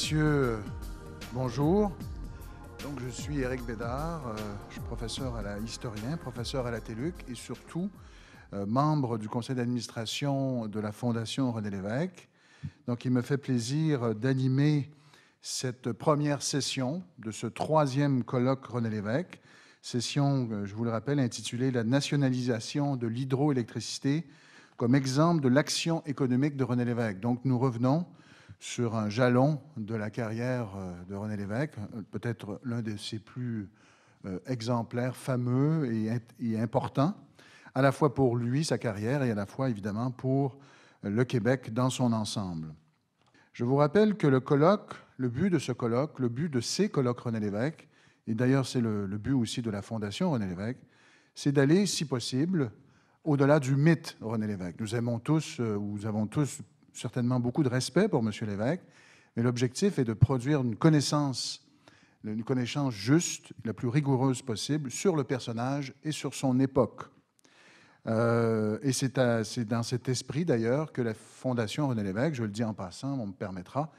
messieurs, euh, bonjour. Donc, je suis Éric Bédard, euh, je suis professeur à la historien, professeur à la TELUC et surtout euh, membre du conseil d'administration de la Fondation René Lévesque. Donc, il me fait plaisir d'animer cette première session de ce troisième colloque René Lévesque, session, je vous le rappelle, intitulée La nationalisation de l'hydroélectricité comme exemple de l'action économique de René Lévesque. Donc, nous revenons sur un jalon de la carrière euh, de René Lévesque, euh, peut-être l'un de ses plus euh, exemplaires, fameux et, important, à la fois pour lui, sa carrière, et à la fois évidemment pour le Québec dans son ensemble. Je vous rappelle que le colloque, le but de ce colloque, le but de ces colloques René Lévesque, et d'ailleurs c'est le, but aussi de la Fondation René Lévesque, c'est d'aller, si possible, au-delà du mythe René Lévesque. Nous aimons tous, nous avons tous certainement beaucoup de respect pour M. Lévesque, mais l'objectif est de produire une connaissance, une connaissance juste, la plus rigoureuse possible, sur le personnage et sur son époque. Euh, et c'est, dans cet esprit, d'ailleurs, que la Fondation René Lévesque, je le dis en passant, on me permettra,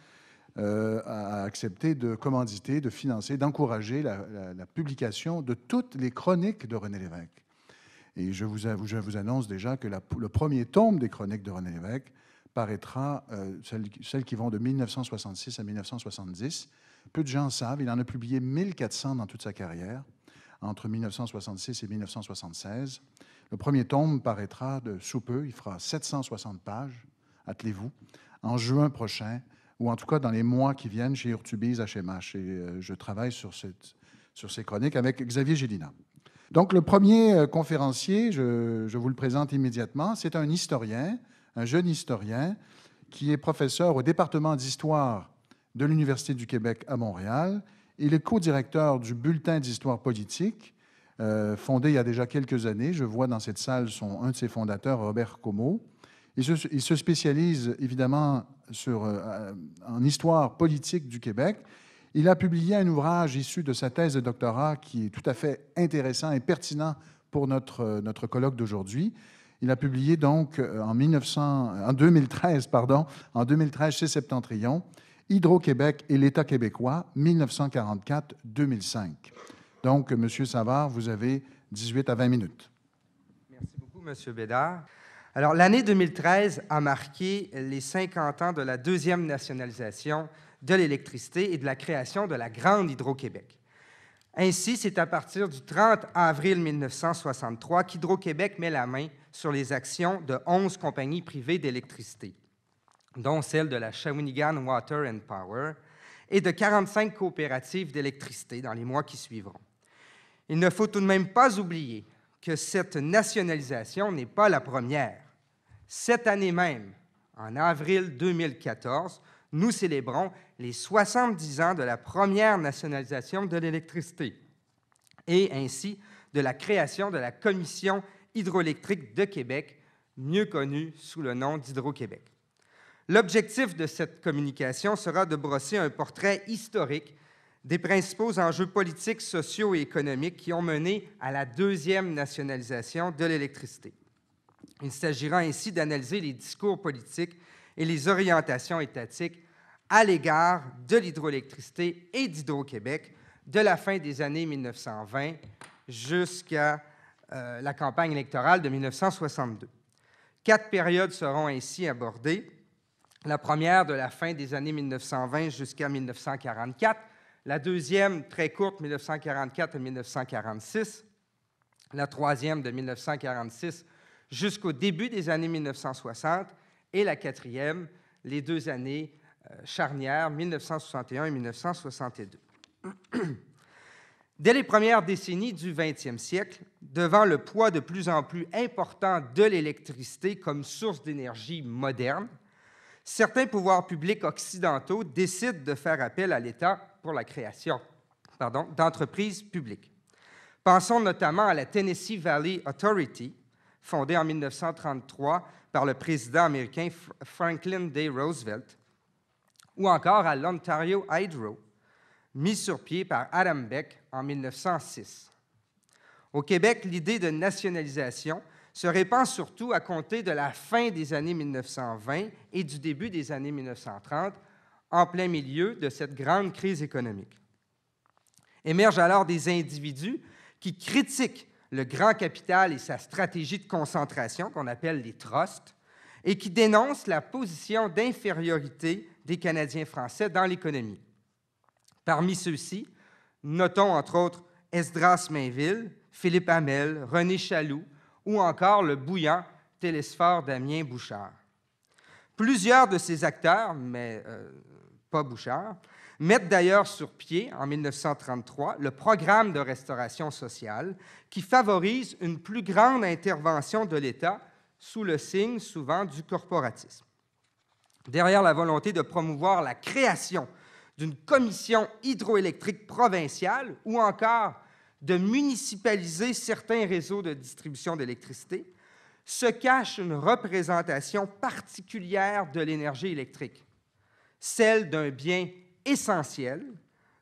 euh, a accepté de commanditer, de financer, d'encourager la, publication de toutes les chroniques de René Lévesque. Et je vous, annonce déjà que le premier tome des chroniques de René Lévesque paraîtra, euh, celle celles, qui vont de 1966 à 1970. Peu de gens savent, il en a publié 1400 dans toute sa carrière, entre 1966 et 1976. Le premier tome paraîtra de sous peu, il fera 760 pages, attelez-vous, en juin prochain, ou en tout cas dans les mois qui viennent chez Urtubise HMH. Et euh, je travaille sur, sur ces chroniques avec Xavier Gélina. Donc le premier euh, conférencier, je, je, vous le présente immédiatement, c'est un historien un jeune historien qui est professeur au département d'histoire de l'Université du Québec à Montréal. Il est co-directeur du Bulletin d'histoire politique, euh, fondé il y a déjà quelques années. Je vois dans cette salle un de ses fondateurs, Robert Como. Il se, spécialise évidemment sur, euh, euh, en histoire politique du Québec. Il a publié un ouvrage issu de sa thèse de doctorat qui est tout à fait intéressant et pertinent pour notre, notre colloque d'aujourd'hui. Il a publié donc euh, en, 2013, pardon, en 2013 chez Septentrion, Hydro-Québec et l'État québécois, 1944-2005. Donc, M. Savard, vous avez 18 à 20 minutes. Merci beaucoup, M. Bédard. Alors, l'année 2013 a marqué les 50 ans de la deuxième nationalisation de l'électricité et de la création de la Grande Hydro-Québec. Ainsi, c'est à partir du 30 avril 1963 qu'Hydro-Québec met la main sur les actions de 11 compagnies privées d'électricité, dont celle de la Shawinigan Water and Power, et de 45 coopératives d'électricité dans les mois qui suivront. Il ne faut tout de même pas oublier que cette nationalisation n'est pas la première. Cette année même, en avril 2014, nous célébrons les 70 ans de la première nationalisation de l'électricité et ainsi de la création de la Commission hydroélectrique de Québec, mieux connue sous le nom d'Hydro-Québec. L'objectif de cette communication sera de brosser un portrait historique des principaux enjeux politiques, sociaux et économiques qui ont mené à la deuxième nationalisation de l'électricité. Il s'agira ainsi d'analyser les discours politiques et les orientations étatiques à l'égard de l'hydroélectricité et d'Hydro-Québec de la fin des années 1920 jusqu'à euh, la campagne électorale de 1962. Quatre périodes seront ainsi abordées. La première de la fin des années 1920 jusqu'à 1944, la deuxième très courte 1944 à 1946, la troisième de 1946 jusqu'au début des années 1960 et la quatrième, les deux années euh, charnières 1961 et 1962. Dès les premières décennies du 20e siècle, devant le poids de plus en plus important de l'électricité comme source d'énergie moderne, certains pouvoirs publics occidentaux décident de faire appel à l'État pour la création d'entreprises publiques. Pensons notamment à la Tennessee Valley Authority, fondée en 1933 par le président américain Franklin D. Roosevelt, ou encore à l'Ontario Hydro, mis sur pied par Adam Beck en 1906. Au Québec, l'idée de nationalisation se répand surtout à compter de la fin des années 1920 et du début des années 1930, en plein milieu de cette grande crise économique. Émergent alors des individus qui critiquent le grand capital et sa stratégie de concentration qu'on appelle les trusts, et qui dénonce la position d'infériorité des Canadiens français dans l'économie. Parmi ceux-ci, notons entre autres Esdras Mainville, Philippe Hamel, René Chaloux ou encore le bouillant Télésphore Damien Bouchard. Plusieurs de ces acteurs, mais euh, pas Bouchard, mettent d'ailleurs sur pied, en 1933, le programme de restauration sociale qui favorise une plus grande intervention de l'État sous le signe souvent du corporatisme. Derrière la volonté de promouvoir la création d'une commission hydroélectrique provinciale ou encore de municipaliser certains réseaux de distribution d'électricité, se cache une représentation particulière de l'énergie électrique, celle d'un bien essentiel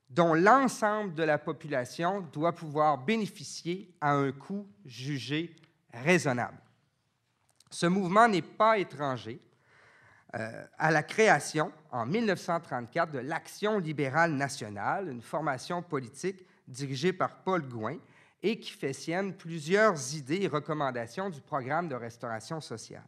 dont l'ensemble de la population doit pouvoir bénéficier à un coût jugé raisonnable. Ce mouvement n'est pas étranger euh, à la création, en 1934, de l'Action libérale nationale, une formation politique dirigée par Paul Gouin et qui fait sienne plusieurs idées et recommandations du programme de restauration sociale.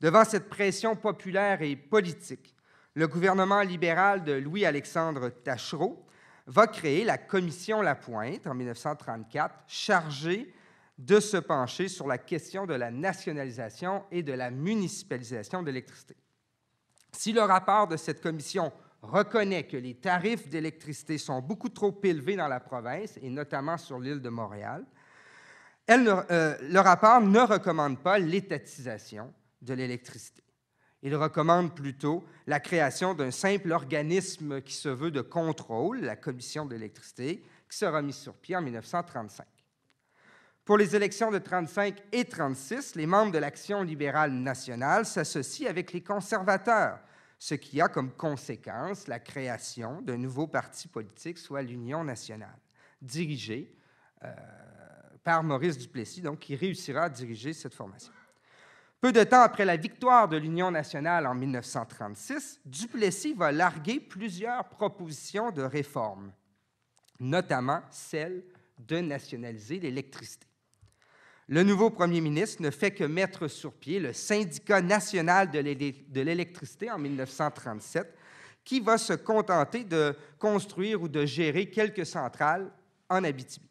Devant cette pression populaire et politique, le gouvernement libéral de Louis-Alexandre Tachereau va créer la commission Lapointe en 1934, chargée de se pencher sur la question de la nationalisation et de la municipalisation de l'électricité. Si le rapport de cette commission reconnaît que les tarifs d'électricité sont beaucoup trop élevés dans la province, et notamment sur l'île de Montréal, elle euh, le rapport ne recommande pas l'étatisation de l'électricité. Il recommande plutôt la création d'un simple organisme qui se veut de contrôle, la Commission de l'électricité, qui sera mise sur pied en 1935. Pour les élections de 1935 et 1936, les membres de l'Action libérale nationale s'associent avec les conservateurs, ce qui a comme conséquence la création d'un nouveau parti politique, soit l'Union nationale, dirigé euh, par Maurice Duplessis, donc qui réussira à diriger cette formation. Peu de temps après la victoire de l'Union nationale en 1936, Duplessis va larguer plusieurs propositions de réforme, notamment celle de nationaliser l'électricité. Le nouveau premier ministre ne fait que mettre sur pied le syndicat national de l'électricité en 1937, qui va se contenter de construire ou de gérer quelques centrales en Abitibi.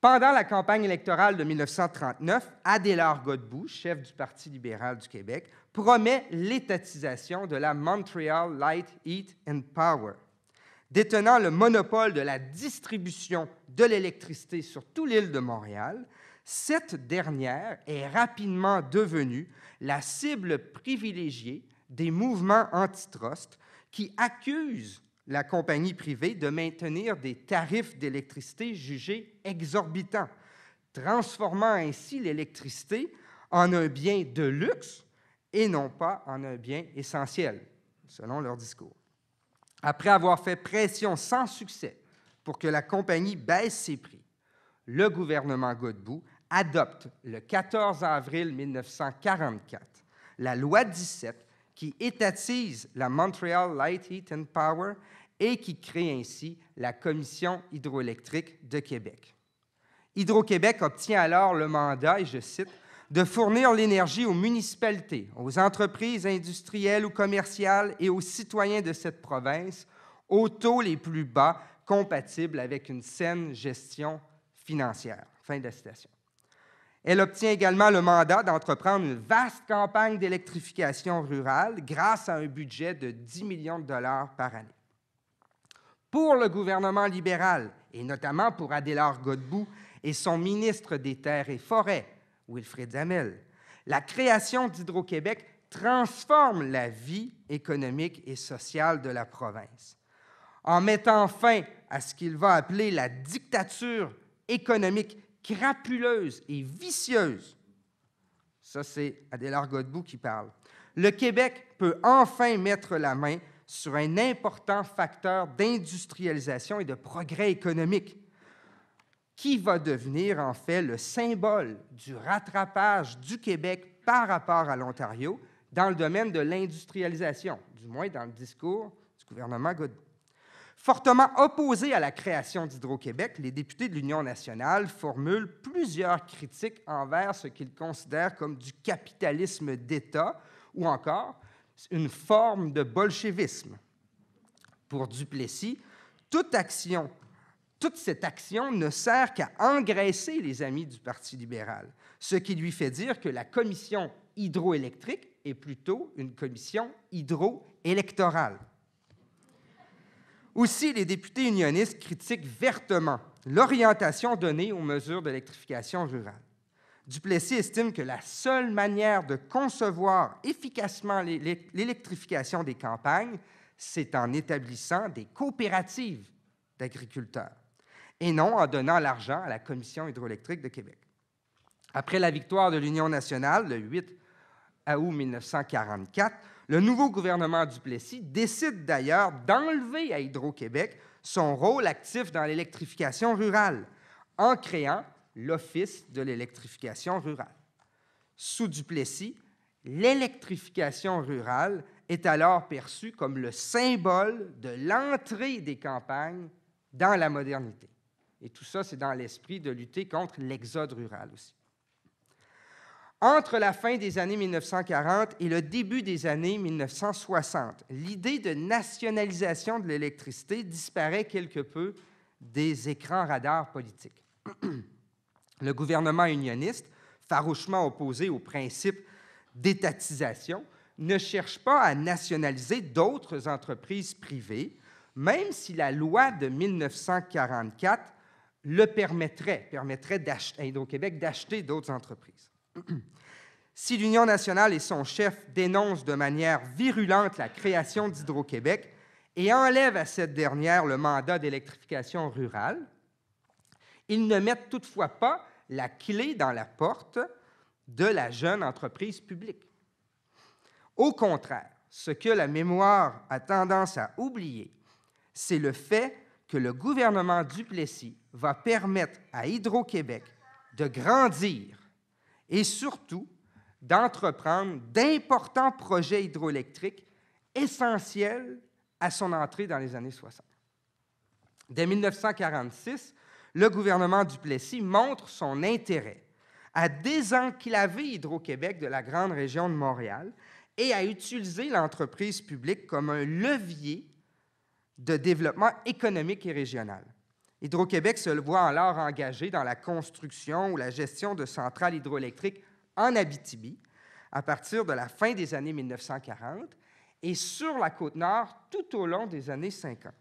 Pendant la campagne électorale de 1939, Adélard Godbout, chef du Parti libéral du Québec, promet l'étatisation de la Montreal Light, Heat and Power. Détenant le monopole de la distribution de l'électricité sur toute l'île de Montréal, cette dernière est rapidement devenue la cible privilégiée des mouvements antitrust qui accusent la compagnie privée de maintenir des tarifs d'électricité jugés exorbitants, transformant ainsi l'électricité en un bien de luxe et non pas en un bien essentiel, selon leur discours. Après avoir fait pression sans succès pour que la compagnie baisse ses prix, le gouvernement Godbout adopte le 14 avril 1944 la loi 17 qui étatise la Montreal Light Heat and Power et qui crée ainsi la Commission hydroélectrique de Québec. Hydro-Québec obtient alors le mandat, et je cite, de fournir l'énergie aux municipalités, aux entreprises industrielles ou commerciales et aux citoyens de cette province aux taux les plus bas compatibles avec une saine gestion financière. Fin de citation. Elle obtient également le mandat d'entreprendre une vaste campagne d'électrification rurale grâce à un budget de 10 millions de dollars par année pour le gouvernement libéral, et notamment pour Adélard Godbout et son ministre des Terres et Forêts, Wilfred Zamel, La création d'Hydro-Québec transforme la vie économique et sociale de la province. En mettant fin à ce qu'il va appeler la dictature économique crapuleuse et vicieuse, ça c'est Adélard Godbout qui parle, le Québec peut enfin mettre la main sur un important facteur d'industrialisation et de progrès économique, qui va devenir en fait le symbole du rattrapage du Québec par rapport à l'Ontario dans le domaine de l'industrialisation, du moins dans le discours du gouvernement Godbout. Fortement opposés à la création d'Hydro-Québec, les députés de l'Union nationale formulent plusieurs critiques envers ce qu'ils considèrent comme du capitalisme d'État ou encore une forme de bolchevisme. Pour Duplessis, toute action, toute cette action ne sert qu'à engraisser les amis du Parti libéral, ce qui lui fait dire que la commission hydroélectrique est plutôt une commission hydroélectorale. Aussi, les députés unionistes critiquent vertement l'orientation donnée aux mesures d'électrification rurale. Duplessis estime que la seule manière de concevoir efficacement l'électrification des campagnes, c'est en établissant des coopératives d'agriculteurs et non en donnant l'argent à la Commission hydroélectrique de Québec. Après la victoire de l'Union nationale le 8 août 1944, le nouveau gouvernement Duplessis décide d'ailleurs d'enlever à Hydro-Québec son rôle actif dans l'électrification rurale en créant l'Office de l'électrification rurale. Sous Duplessis, l'électrification rurale est alors perçue comme le symbole de l'entrée des campagnes dans la modernité. Et tout ça, c'est dans l'esprit de lutter contre l'exode rural aussi. Entre la fin des années 1940 et le début des années 1960, l'idée de nationalisation de l'électricité disparaît quelque peu des écrans radars politiques. Le gouvernement unioniste, farouchement opposé au principe d'étatisation, ne cherche pas à nationaliser d'autres entreprises privées, même si la loi de 1944 le permettrait, permettrait à Hydro-Québec d'acheter d'autres entreprises. si l'Union nationale et son chef dénoncent de manière virulente la création d'Hydro-Québec et enlèvent à cette dernière le mandat d'électrification rurale, ils ne mettent toutefois pas la clé dans la porte de la jeune entreprise publique. Au contraire, ce que la mémoire a tendance à oublier, c'est le fait que le gouvernement Duplessis va permettre à Hydro-Québec de grandir et surtout d'entreprendre d'importants projets hydroélectriques essentiels à son entrée dans les années 60. Dès 1946, le gouvernement Duplessis montre son intérêt à désenclaver Hydro-Québec de la grande région de Montréal et à utiliser l'entreprise publique comme un levier de développement économique et régional. Hydro-Québec se voit alors engagé dans la construction ou la gestion de centrales hydroélectriques en Abitibi à partir de la fin des années 1940 et sur la côte nord tout au long des années 50.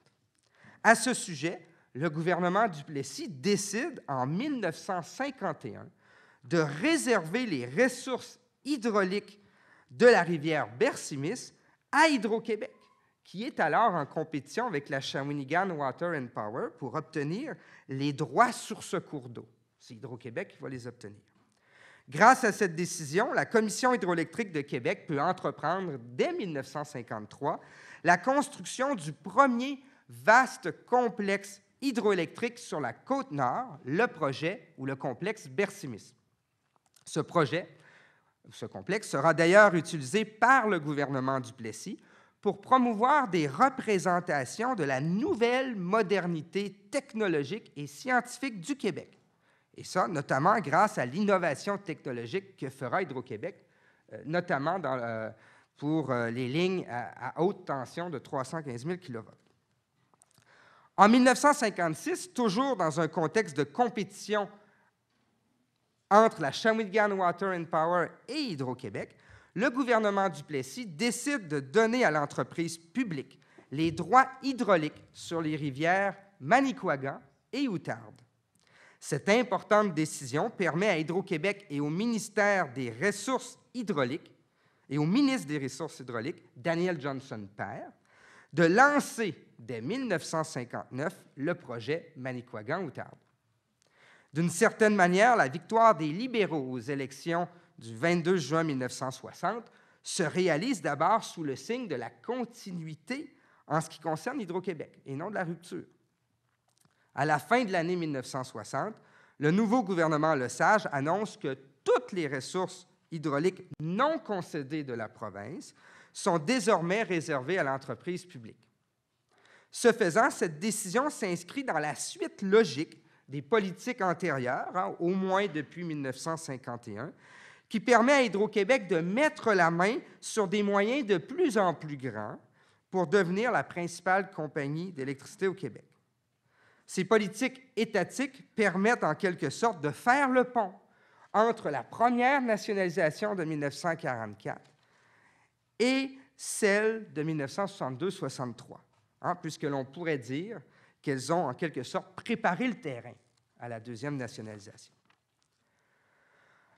À ce sujet, le gouvernement du Duplessis décide en 1951 de réserver les ressources hydrauliques de la rivière Bersimis à Hydro-Québec, qui est alors en compétition avec la Shawinigan Water and Power pour obtenir les droits sur ce cours d'eau. C'est Hydro-Québec qui va les obtenir. Grâce à cette décision, la Commission hydroélectrique de Québec peut entreprendre dès 1953 la construction du premier vaste complexe hydroélectrique sur la côte nord, le projet ou le complexe Bersimis. Ce projet, ce complexe, sera d'ailleurs utilisé par le gouvernement du Plessis pour promouvoir des représentations de la nouvelle modernité technologique et scientifique du Québec. Et ça, notamment grâce à l'innovation technologique que fera Hydro-Québec, euh, notamment dans, euh, pour euh, les lignes à, haute tension de 315 000 kV. En 1956, toujours dans un contexte de compétition entre la Shamwigan Water and Power et Hydro-Québec, le gouvernement du Plessis décide de donner à l'entreprise publique les droits hydrauliques sur les rivières Manicouagan et Outarde. Cette importante décision permet à Hydro-Québec et au ministère des Ressources hydrauliques et au ministre des Ressources hydrauliques, Daniel Johnson Père, de lancer dès 1959 le projet Manicouagan-Outarde. D'une certaine manière, la victoire des libéraux aux élections du 22 juin 1960 se réalise d'abord sous le signe de la continuité en ce qui concerne Hydro-Québec et non de la rupture. À la fin de l'année 1960, le nouveau gouvernement Le Sage annonce que toutes les ressources hydrauliques non concédées de la province sont désormais réservées à l'entreprise publique. Ce faisant, cette décision s'inscrit dans la suite logique des politiques antérieures, hein, au moins depuis 1951, qui permet à Hydro-Québec de mettre la main sur des moyens de plus en plus grands pour devenir la principale compagnie d'électricité au Québec. Ces politiques étatiques permettent en quelque sorte de faire le pont entre la première nationalisation de 1944 et celle de 1962-63. Hein, puisque l'on pourrait dire qu'elles ont en quelque sorte préparé le terrain à la deuxième nationalisation.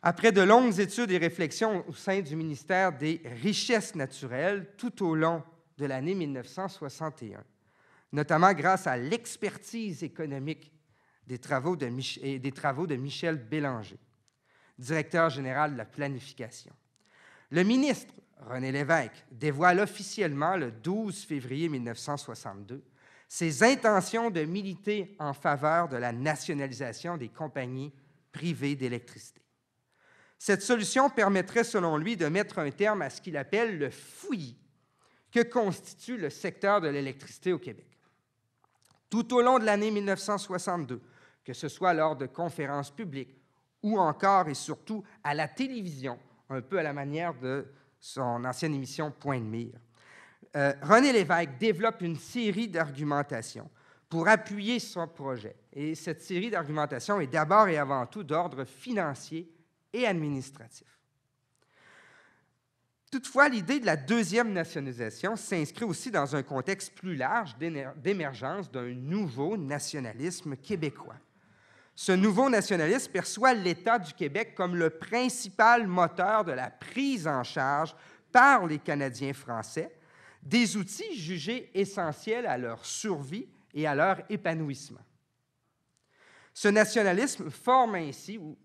Après de longues études et réflexions au sein du ministère des Richesses naturelles tout au long de l'année 1961, notamment grâce à l'expertise économique des travaux, de et des travaux de Michel Bélanger, directeur général de la planification. Le ministre René Lévesque, dévoile officiellement le 12 février 1962 ses intentions de militer en faveur de la nationalisation des compagnies privées d'électricité. Cette solution permettrait, selon lui, de mettre un terme à ce qu'il appelle le fouillis que constitue le secteur de l'électricité au Québec. Tout au long de l'année 1962, que ce soit lors de conférences publiques ou encore et surtout à la télévision, un peu à la manière de son ancienne émission Point de mire. Euh, René Lévesque développe une série d'argumentations pour appuyer son projet. Et cette série d'argumentations est d'abord et avant tout d'ordre financier et administratif. Toutefois, l'idée de la deuxième nationalisation s'inscrit aussi dans un contexte plus large d'émergence d'un nouveau nationalisme québécois ce nouveau nationalisme perçoit l'État du Québec comme le principal moteur de la prise en charge par les Canadiens français des outils jugés essentiels à leur survie et à leur épanouissement. Ce nationalisme forme ainsi, ou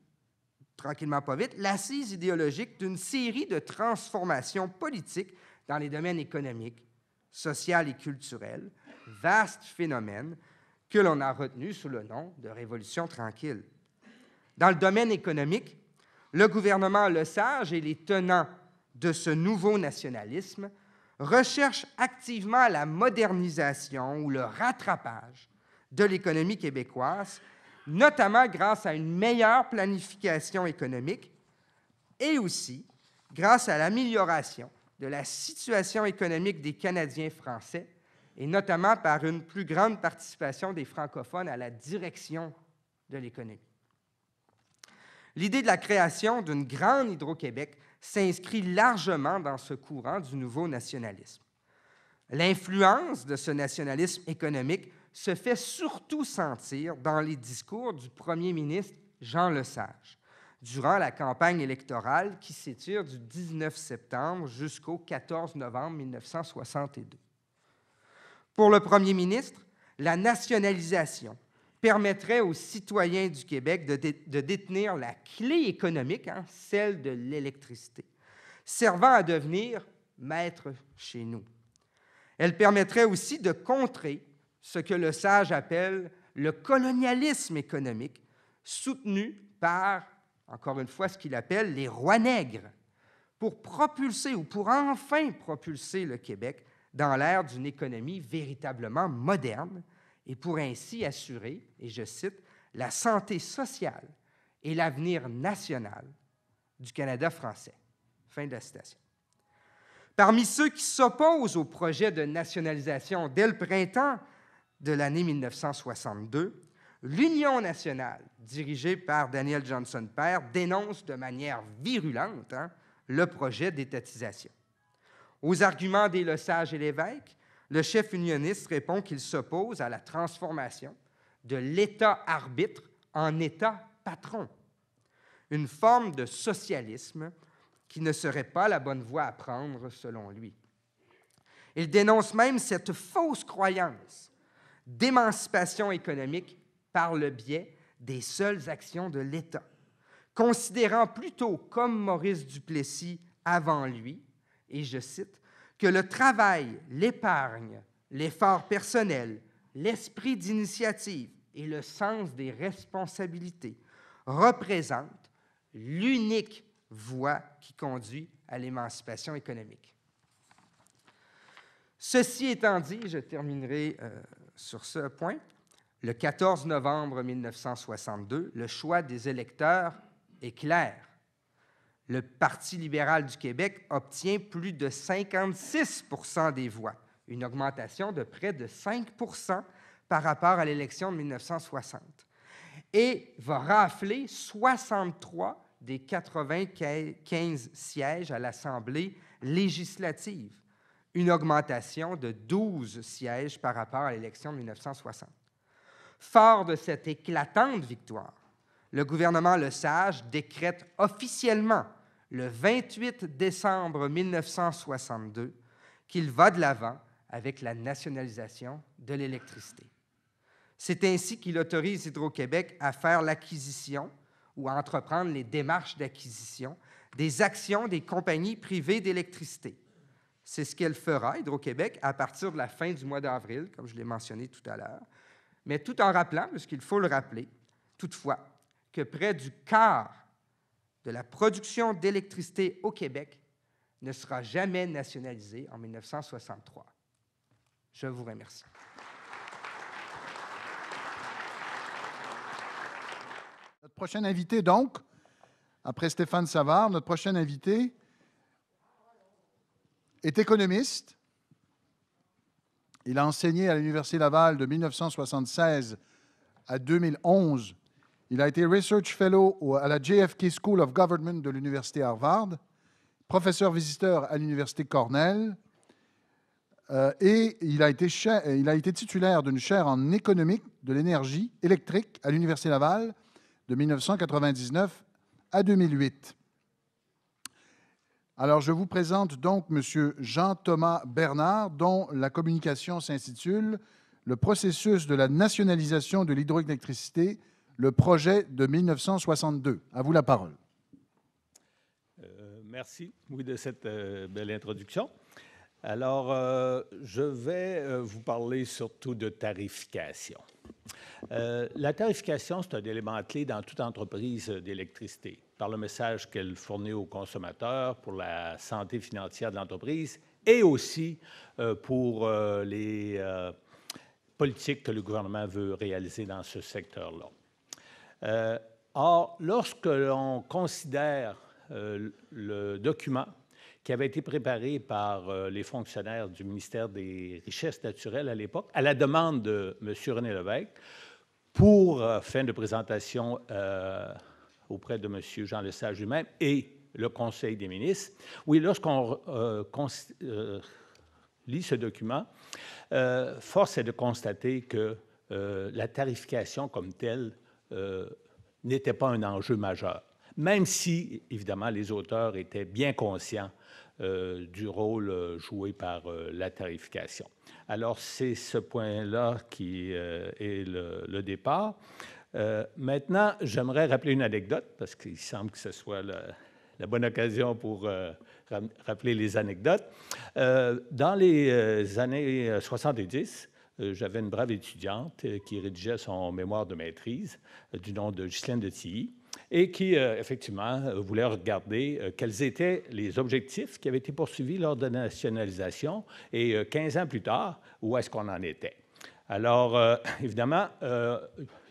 tranquillement pas vite, l'assise idéologique d'une série de transformations politiques dans les domaines économiques, social et culturels, vaste phénomène que l'on a retenu sous le nom de révolution tranquille. Dans le domaine économique, le gouvernement Le Sage et les tenants de ce nouveau nationalisme recherchent activement la modernisation ou le rattrapage de l'économie québécoise, notamment grâce à une meilleure planification économique et aussi grâce à l'amélioration de la situation économique des Canadiens français et notamment par une plus grande participation des francophones à la direction de l'économie. L'idée de la création d'une grande Hydro-Québec s'inscrit largement dans ce courant du nouveau nationalisme. L'influence de ce nationalisme économique se fait surtout sentir dans les discours du premier ministre Jean Lesage durant la campagne électorale qui s'étire du 19 septembre jusqu'au 14 novembre 1962. Pour le premier ministre, la nationalisation permettrait aux citoyens du Québec de, détenir la clé économique, hein, celle de l'électricité, servant à devenir maître chez nous. Elle permettrait aussi de contrer ce que le sage appelle le colonialisme économique, soutenu par, encore une fois, ce qu'il appelle les rois nègres, pour propulser ou pour enfin propulser le Québec dans l'ère d'une économie véritablement moderne et pour ainsi assurer, et je cite, la santé sociale et l'avenir national du Canada français. Fin de la citation. Parmi ceux qui s'opposent au projet de nationalisation dès le printemps de l'année 1962, l'Union nationale, dirigée par Daniel Johnson Père, dénonce de manière virulente hein, le projet d'étatisation. Aux arguments des Le Sage et l'évêque, le chef unioniste répond qu'il s'oppose à la transformation de l'État arbitre en État patron, une forme de socialisme qui ne serait pas la bonne voie à prendre selon lui. Il dénonce même cette fausse croyance d'émancipation économique par le biais des seules actions de l'État, considérant plutôt, comme Maurice Duplessis avant lui, et je cite, que le travail, l'épargne, l'effort personnel, l'esprit d'initiative et le sens des responsabilités représentent l'unique voie qui conduit à l'émancipation économique. Ceci étant dit, je terminerai euh, sur ce point. Le 14 novembre 1962, le choix des électeurs est clair. Le Parti libéral du Québec obtient plus de 56 des voix, une augmentation de près de 5 par rapport à l'élection de 1960, et va rafler 63 des 95 sièges à l'Assemblée législative, une augmentation de 12 sièges par rapport à l'élection de 1960. Fort de cette éclatante victoire, le gouvernement Lesage décrète officiellement le 28 décembre 1962 qu'il va de l'avant avec la nationalisation de l'électricité. C'est ainsi qu'il autorise Hydro-Québec à faire l'acquisition ou à entreprendre les démarches d'acquisition des actions des compagnies privées d'électricité. C'est ce qu'elle fera, Hydro-Québec, à partir de la fin du mois d'avril, comme je l'ai mentionné tout à l'heure, mais tout en rappelant, parce qu'il faut le rappeler, toutefois, que près du quart de la production d'électricité au Québec ne sera jamais nationalisée en 1963. Je vous remercie. Notre prochain invité, donc, après Stéphane Savard, notre prochain invité est économiste. Il a enseigné à l'Université Laval de 1976 à 2011 il a été Research Fellow à la JFK School of Government de l'Université Harvard, professeur visiteur à l'Université Cornell, euh, et il a été, euh, il a été titulaire d'une chaire en économique de l'énergie électrique à l'Université Laval de 1999 à 2008. Alors, je vous présente donc M. Jean-Thomas Bernard, dont la communication s'intitule Le processus de la nationalisation de l'hydroélectricité le projet de 1962. À vous la parole. Euh, merci, oui, de cette euh, belle introduction. Alors, euh, je vais vous parler surtout de tarification. la tarification, c'est un élément clé dans toute entreprise d'électricité. Par le message qu'elle fournit aux consommateurs pour la santé financière de l'entreprise et aussi pour les politiques que le gouvernement veut réaliser dans ce secteur-là. Euh, or, lorsque l'on considère euh, le document qui avait été préparé par euh, les fonctionnaires du ministère des Richesses naturelles à l'époque, à la demande de M. René Levesque, pour fin de présentation auprès de M. Jean Lesage lui-même et le Conseil des ministres. Oui, lorsqu'on lit ce document, force est de constater que la tarification comme telle euh, n'était pas un enjeu majeur, même si, évidemment, les auteurs étaient bien conscients euh, du rôle euh, joué par la tarification. Alors, c'est ce point-là qui est le, départ. maintenant, j'aimerais rappeler une anecdote, parce qu'il semble que ce soit la, la bonne occasion pour rappeler les anecdotes. dans les années 70, euh, j'avais une brave étudiante euh, qui rédigeait son mémoire de maîtrise euh, du nom de Ghislaine de Tilly et qui, effectivement, voulait regarder quels étaient les objectifs qui avaient été poursuivis lors de la nationalisation et 15 ans plus tard, où est-ce qu'on en était. Alors, évidemment,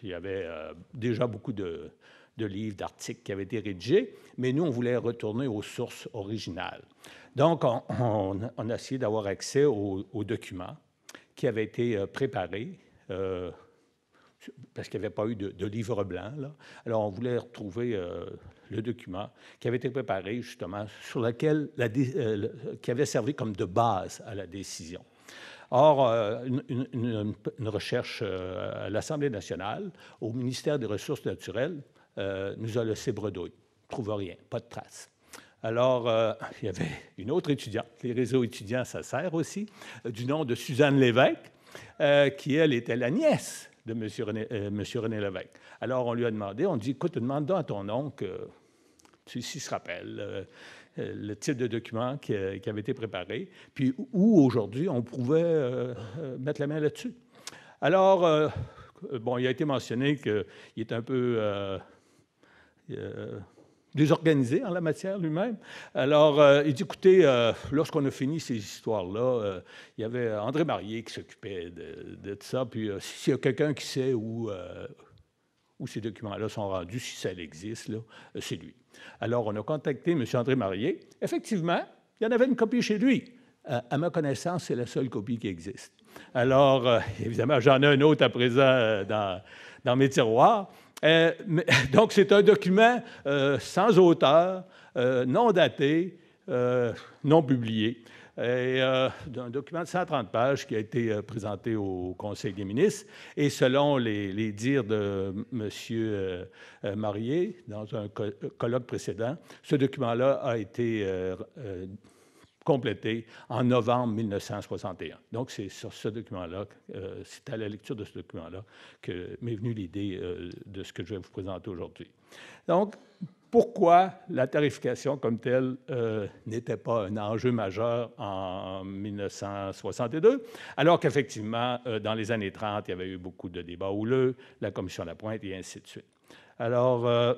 il y avait déjà beaucoup de, livres, d'articles qui avaient été rédigés, mais nous, on voulait retourner aux sources originales. Donc, on, a essayé d'avoir accès aux documents qui avait été euh, préparé euh, parce qu'il n'y avait pas eu de, livre blanc. Là. Alors, on voulait retrouver euh, le document qui avait été préparé, justement, sur lequel la, qui avait servi comme de base à la décision. Or, une, recherche à l'Assemblée nationale, au ministère des Ressources naturelles, nous a laissé bredouille. On trouve rien, pas de traces. Alors, euh, il y avait une autre étudiante, les réseaux étudiants, ça sert aussi, euh, du nom de Suzanne Lévesque, euh, qui, elle, était la nièce de M. René, René Lévesque. Alors, on lui a demandé, on dit, écoute, demande donc à ton oncle, s'il se rappelle, le type de document qui, avait été préparé, puis où, aujourd'hui, on pouvait mettre la main là-dessus. Alors, bon, il a été mentionné qu'il est un peu désorganisé en la matière lui-même. Alors, euh, il dit, écoutez, euh, lorsqu'on a fini ces histoires-là, euh, il y avait André Marié qui s'occupait de, ça. Puis, s'il y a quelqu'un qui sait où, où ces documents-là sont rendus, si ça existe, c'est lui. Alors, on a contacté M. André Marié. Effectivement, il y en avait une copie chez lui. à ma connaissance, c'est la seule copie qui existe. Alors, évidemment, j'en ai un autre à présent dans dans mes tiroirs. Euh, donc, c'est un document euh, sans auteur, euh, non daté, non publié. Et, un document de 130 pages qui a été présenté au Conseil des ministres. Et selon les, les dires de M. Marié dans un colloque précédent, ce document-là a été complété en novembre 1961. Donc, c'est sur ce document-là, euh, c'est à la lecture de ce document-là que m'est venue l'idée euh, de ce que je vais vous présenter aujourd'hui. Donc, pourquoi la tarification comme telle euh, n'était pas un enjeu majeur en 1962, alors qu'effectivement, dans les années 30, il y avait eu beaucoup de débats houleux, la commission La Pointe et ainsi de suite. Alors,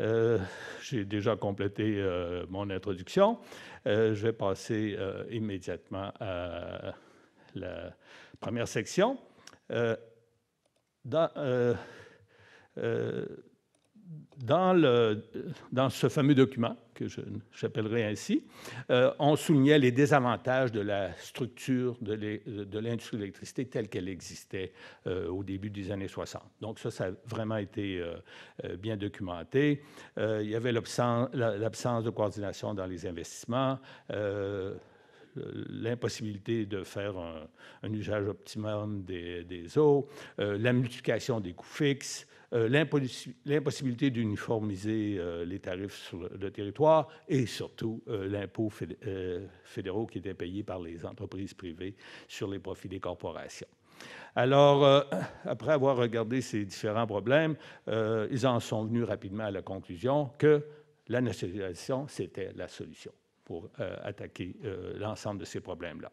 euh, j'ai déjà complété euh, mon introduction. Euh, je vais passer immédiatement à la première section. Dans, dans, le, dans, ce fameux document, que j'appellerai ainsi, euh, on soulignait les désavantages de la structure de l'industrie de l'électricité telle qu'elle existait euh, au début des années 60. Donc ça, ça a vraiment été euh, bien documenté. il y avait l'absence de coordination dans les investissements l'impossibilité de faire un, usage optimum des, eaux, la multiplication des coûts fixes, euh, l'impossibilité d'uniformiser euh, les tarifs sur le territoire et surtout euh, l'impôt fédéraux qui était payé par les entreprises privées sur les profits des corporations. Alors, après avoir regardé ces différents problèmes, ils en sont venus rapidement à la conclusion que la nationalisation, c'était la solution pour attaquer l'ensemble de ces problèmes-là.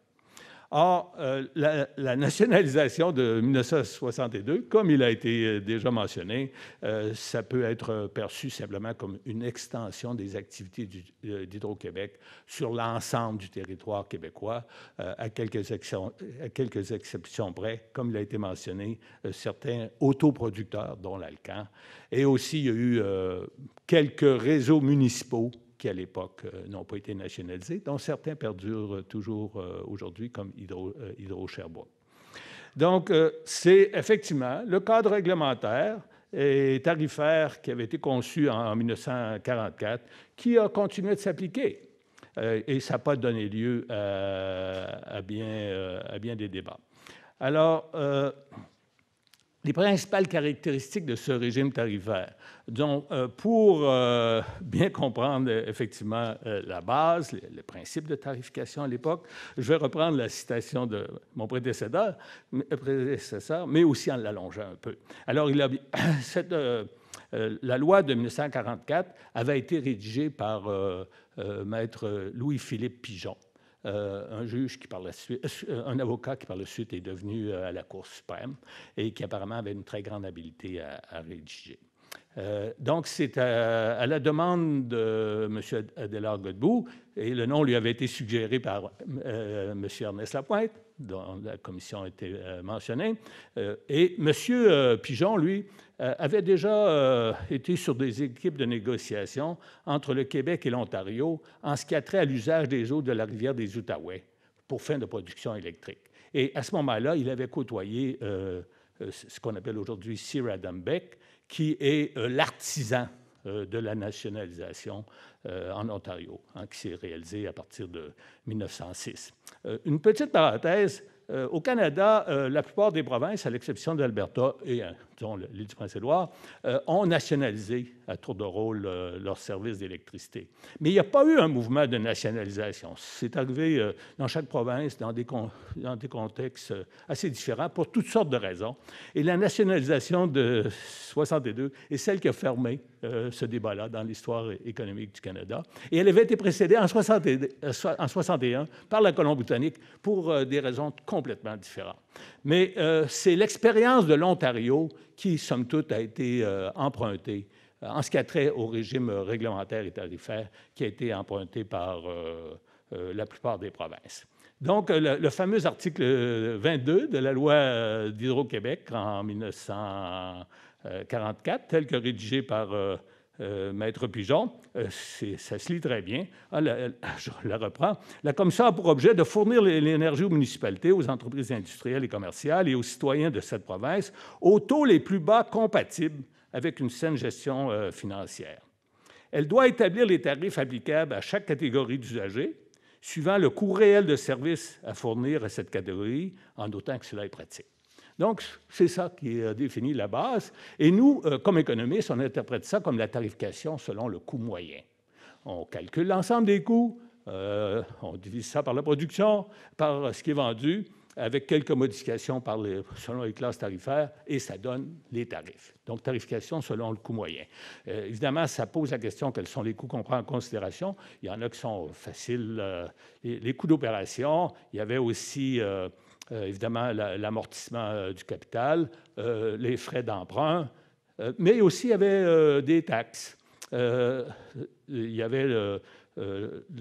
Or, euh, la, nationalisation de 1962, comme il a été euh, déjà mentionné, euh, ça peut être perçu simplement comme une extension des activités d'Hydro-Québec sur l'ensemble du territoire québécois, à, quelques à, quelques exceptions près, comme il a été mentionné, certains autoproducteurs, dont l'Alcan. Et aussi, il y a eu quelques réseaux municipaux qui à l'époque euh, n'ont pas été nationalisés, dont certains perdurent toujours euh, aujourd'hui, comme Hydro, euh, Hydro Donc, c'est effectivement le cadre réglementaire et tarifaire qui avait été conçu en 1944 qui a continué de s'appliquer. Et ça n'a pas donné lieu à, bien, à bien des débats. Alors, les principales caractéristiques de ce régime tarifaire. Donc, euh, pour euh, bien comprendre euh, effectivement la base, les principes de tarification à l'époque, je vais reprendre la citation de mon prédécesseur, mais aussi en l'allongeant un peu. Alors, il a, cette, la loi de 1944 avait été rédigée par maître Louis-Philippe Pigeon. Euh, un juge qui, par la suite, euh, un avocat qui, par la suite, est devenu euh, à la Cour suprême et qui apparemment avait une très grande habileté à, rédiger. donc, c'est à, la demande de M. Adélard Godbout, et le nom lui avait été suggéré par M. Ernest Lapointe, dont la commission a été euh, mentionnée. Euh, et M. Euh, Pigeon, lui, avait déjà été sur des équipes de négociation entre le Québec et l'Ontario en ce qui a trait à l'usage des eaux de la rivière des Outaouais pour fin de production électrique. Et à ce moment-là, il avait côtoyé ce qu'on appelle aujourd'hui Sir Adam Beck, qui est l'artisan euh, de la nationalisation euh, en Ontario, hein, qui s'est réalisée à partir de 1906. Euh, une petite parenthèse, au Canada, la plupart des provinces, à l'exception d'Alberta et les l'île du Prince-Édouard, euh, ont nationalisé à tour de rôle leurs leur service d'électricité. Mais il n'y a pas eu un mouvement de nationalisation. C'est arrivé euh, dans chaque province, dans des, des contextes euh, assez différents, pour toutes sortes de raisons. Et la nationalisation de 62 est celle qui a fermé ce débat-là dans l'histoire économique du Canada. Et elle avait été précédée en, 60 en 61 par la Colombie-Britannique pour des raisons complètement différentes. Mais c'est l'expérience de l'Ontario qui, somme toute, a été euh, emprunté euh, en ce qui a trait au régime euh, réglementaire et tarifaire qui a été emprunté par la plupart des provinces. Donc, le, fameux article 22 de la loi d'Hydro-Québec en 1944, tel que rédigé par euh, Maître Pigeon, euh, ça se lit très bien. Ah, je la reprends. La commission a pour objet de fournir l'énergie aux municipalités, aux entreprises industrielles et commerciales et aux citoyens de cette province au taux les plus bas compatibles avec une saine gestion euh, financière. Elle doit établir les tarifs applicables à chaque catégorie d'usagers, suivant le coût réel de service à fournir à cette catégorie, en d'autant que cela est pratique. Donc, c'est ça qui euh, définit la base. Et nous, euh, comme économistes, on interprète ça comme la tarification selon le coût moyen. On calcule l'ensemble des coûts, euh, on divise ça par la production, par ce qui est vendu, avec quelques modifications par les, selon les classes tarifaires, et ça donne les tarifs. Donc, tarification selon le coût moyen. évidemment, ça pose la question quels sont les coûts qu'on prend en considération. Il y en a qui sont faciles. les, coûts d'opération, il y avait aussi euh, évidemment l'amortissement euh, du capital, euh, les frais d'emprunt, mais aussi il y avait des taxes. il y avait le,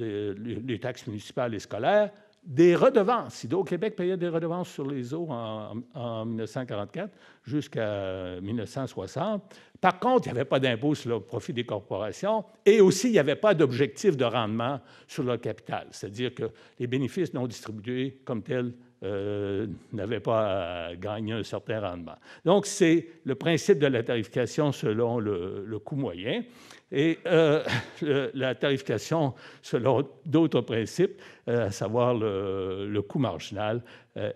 les, taxes municipales et scolaires, des redevances. au québec payait des redevances sur les eaux en, 1944 jusqu'à 1960. Par contre, il n'y avait pas d'impôt sur le profit des corporations et aussi il n'y avait pas d'objectif de rendement sur le capital, c'est-à-dire que les bénéfices non distribués comme tels euh, n'avait pas gagné un certain rendement. Donc, c'est le principe de la tarification selon le, coût moyen et euh, la tarification selon d'autres principes, euh, à savoir le, coût marginal,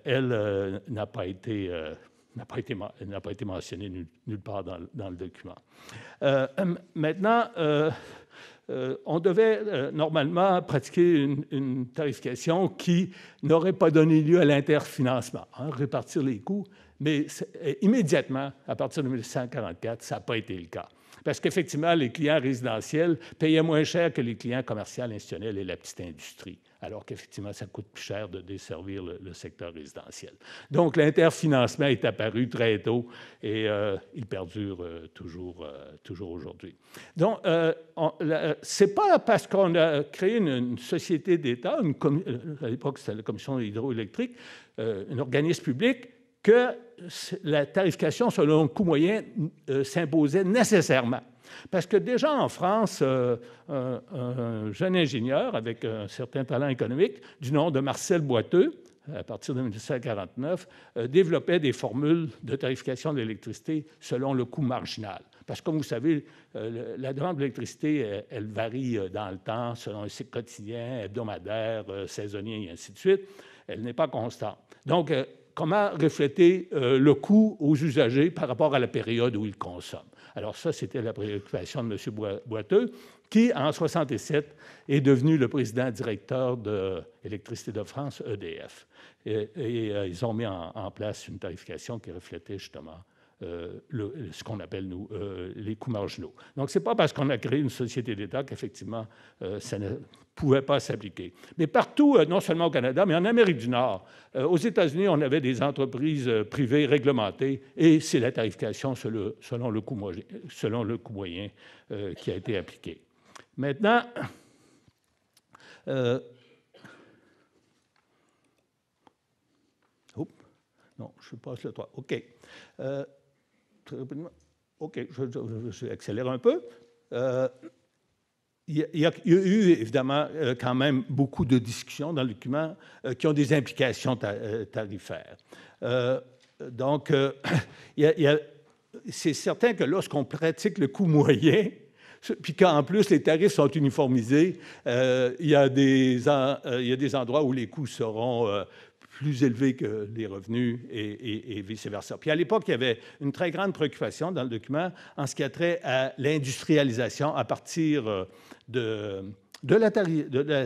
elle n'a pas été n'a pas, pas, été mentionné nulle, part dans, dans le document. maintenant, euh, euh, on devait euh, normalement pratiquer une, tarification qui n'aurait pas donné lieu à l'interfinancement, hein, répartir les coûts, mais euh, immédiatement, à partir de 1944, ça n'a pas été le cas. Parce qu'effectivement, les clients résidentiels payaient moins cher que les clients commerciaux, institutionnels et la petite industrie alors qu'effectivement, ça coûte plus cher de desservir le, secteur résidentiel. Donc, l'interfinancement est apparu très tôt et euh, il perdure euh, toujours, euh, toujours aujourd'hui. Donc, ce n'est pas parce qu'on a créé une, une société d'État, à l'époque, c'était la commission hydroélectrique, un organisme public, que la tarification selon le coût moyen s'imposait nécessairement. Parce que déjà en France, euh, euh, un jeune ingénieur avec un certain talent économique du nom de Marcel Boiteux, à partir de 1949, euh, développait des formules de tarification de l'électricité selon le coût marginal. Parce que, comme vous savez, la demande d'électricité, elle, varie dans le temps selon le cycle quotidien, hebdomadaire, saisonnier, et ainsi de suite. Elle n'est pas constante. Donc, comment refléter euh, le coût aux usagers par rapport à la période où ils consomment. Alors ça, c'était la préoccupation de M. Boiteux, qui, en 1967, est devenu le président directeur de de France, EDF. Et, euh, ils ont mis en, place une tarification qui reflétait justement euh, le, ce qu'on appelle, nous, euh, les coûts marginaux. Donc, ce n'est pas parce qu'on a créé une société d'État qu'effectivement, euh, ça ne pouvait pas s'appliquer. Mais partout, non seulement au Canada, mais en Amérique du Nord, aux États-Unis, on avait des entreprises privées réglementées et c'est la tarification selon le coût, selon le coût moyen qui a été appliqué. Maintenant, oh, non, je passe le 3. OK. Euh, OK, je, vais accélérer un peu. Euh, il y, a, eu évidemment euh, quand même beaucoup de discussions dans le document euh, qui ont des implications tarifaires. donc, c'est certain que lorsqu'on pratique le coût moyen, puis qu'en plus les tarifs sont uniformisés, il, y a des, endroits où les coûts seront plus élevés que les revenus et, et vice-versa. Puis à l'époque, il y avait une très grande préoccupation dans le document en ce qui a trait à l'industrialisation à partir euh, de, de, la,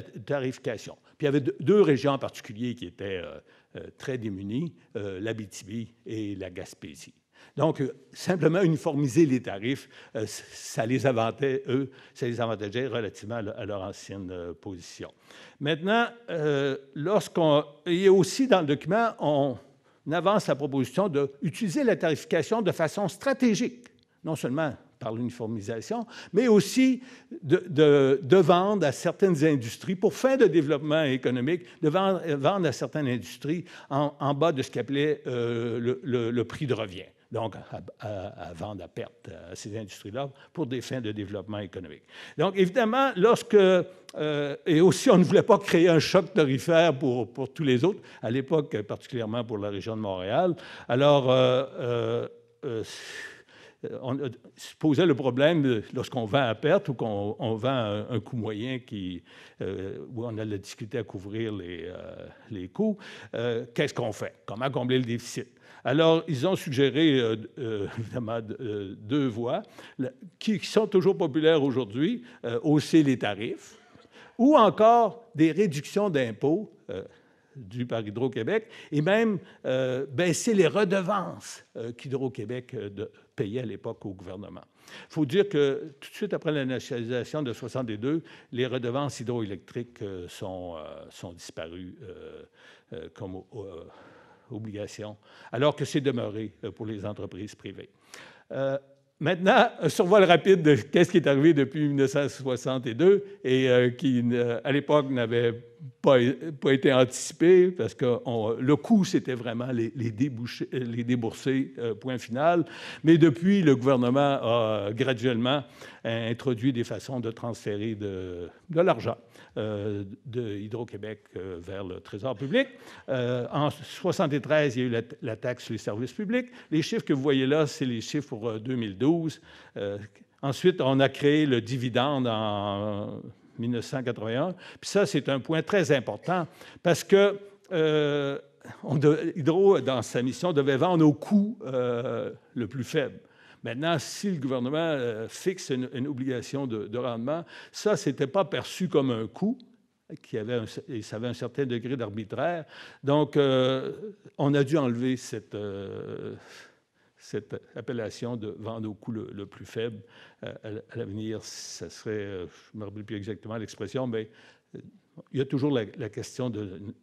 tarification. Puis il y avait deux régions en particulier qui étaient euh, euh, très démunies, l'Abitibi et la Gaspésie. Donc, euh, simplement uniformiser les tarifs, euh, ça les avantait, eux, ça les avantageait relativement à leur ancienne euh, position. Maintenant, lorsqu'on. est aussi, dans le document, on avance la proposition d'utiliser la tarification de façon stratégique, non seulement par l'uniformisation, mais aussi de, vendre à certaines industries, pour fin de développement économique, de vendre, à certaines industries en, bas de ce qu'appelait le, prix de revient donc à, vendre à perte à euh, ces industries-là pour des fins de développement économique. Donc évidemment, lorsque, euh, et aussi on ne voulait pas créer un choc tarifaire pour, pour tous les autres, à l'époque particulièrement pour la région de Montréal, alors euh, on se posait le problème lorsqu'on vend à perte ou qu'on vend un, coût moyen qui, où on a allait discuter à couvrir les, les coûts, qu'est-ce qu'on fait? Comment combler le déficit? Alors, ils ont suggéré, euh, euh, évidemment, euh, deux voies qui sont toujours populaires aujourd'hui, hausser les tarifs, ou encore des réductions d'impôts du par Hydro-Québec, et même baisser les redevances qu'Hydro-Québec payait à l'époque au gouvernement. Il faut dire que tout de suite après la nationalisation de 62, les redevances hydroélectriques sont, sont disparues comme obligation, alors que c'est demeuré euh, pour les entreprises privées. Euh, maintenant, un survol rapide de qu'est-ce qui est arrivé depuis 1962 et euh, qui, à l'époque, n'avait pas, pas, été anticipé parce que le coût, c'était vraiment les, débouchés, les déboursés, point final. Mais depuis, le gouvernement a graduellement introduit des façons de transférer de, de l'argent. Euh, de Hydro-Québec euh, vers le Trésor public. Euh, en 1973, il y a eu la, taxe sur les services publics. Les chiffres que vous voyez là, c'est les chiffres pour 2012. ensuite, on a créé le dividende en 1981. Puis ça, c'est un point très important parce que Hydro, dans sa mission, devait vendre au coût le plus faible. Maintenant, si le gouvernement euh, fixe une, obligation de, rendement, ça, ce n'était pas perçu comme un coût, qui avait et ça avait un certain degré d'arbitraire. Donc, euh, on a dû enlever cette, euh, cette appellation de vendre au coût le, plus faible. à, à l'avenir, ça serait, je ne me rappelle plus exactement l'expression, mais il y a toujours la, question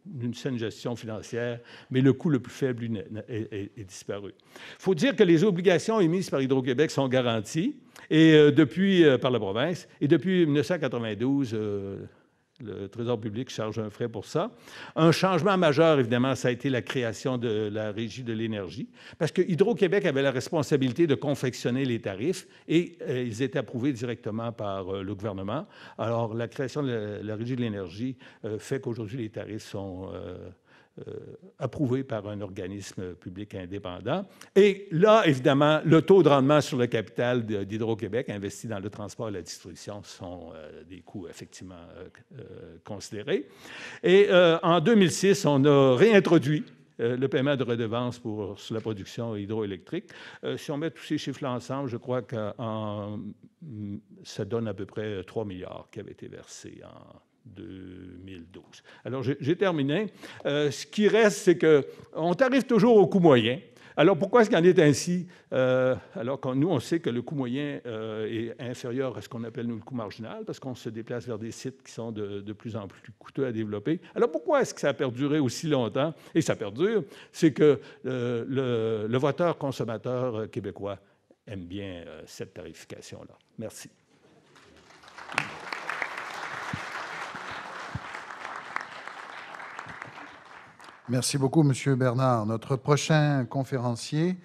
d'une saine gestion financière, mais le coût le plus faible est, disparu. Il faut dire que les obligations émises par Hydro-Québec sont garanties et, euh, depuis, euh, par la province et depuis 1992, le Trésor public charge un frais pour ça. Un changement majeur, évidemment, ça a été la création de la Régie de l'énergie, parce que Hydro-Québec avait la responsabilité de confectionner les tarifs et euh, ils étaient approuvés directement par euh, le gouvernement. Alors, la création de la, Régie de l'énergie euh, fait qu'aujourd'hui, les tarifs sont euh, approuvé par un organisme public indépendant. Et là, évidemment, le taux de rendement sur le capital d'Hydro-Québec investi dans le transport et la distribution sont euh, des coûts effectivement euh, considérés. Et en 2006, on a réintroduit le paiement de redevances pour, sur la production hydroélectrique. si on met tous ces chiffres ensemble, je crois que mm, ça donne à peu près 3 milliards qui avaient été versés en 2012. Alors, j'ai terminé. Euh, ce qui reste, c'est qu'on arrive toujours au coût moyen. Alors, pourquoi est-ce qu'il en est ainsi, euh, alors nous, on sait que le coût moyen euh, est inférieur à ce qu'on appelle, nous, le coût marginal, parce qu'on se déplace vers des sites qui sont de, plus en plus coûteux à développer. Alors, pourquoi est-ce que ça a perduré aussi longtemps, et ça perdure, c'est que le, le voteur consommateur québécois aime bien cette tarification-là. Merci. Merci beaucoup, Monsieur Bernard. Notre prochain conférencier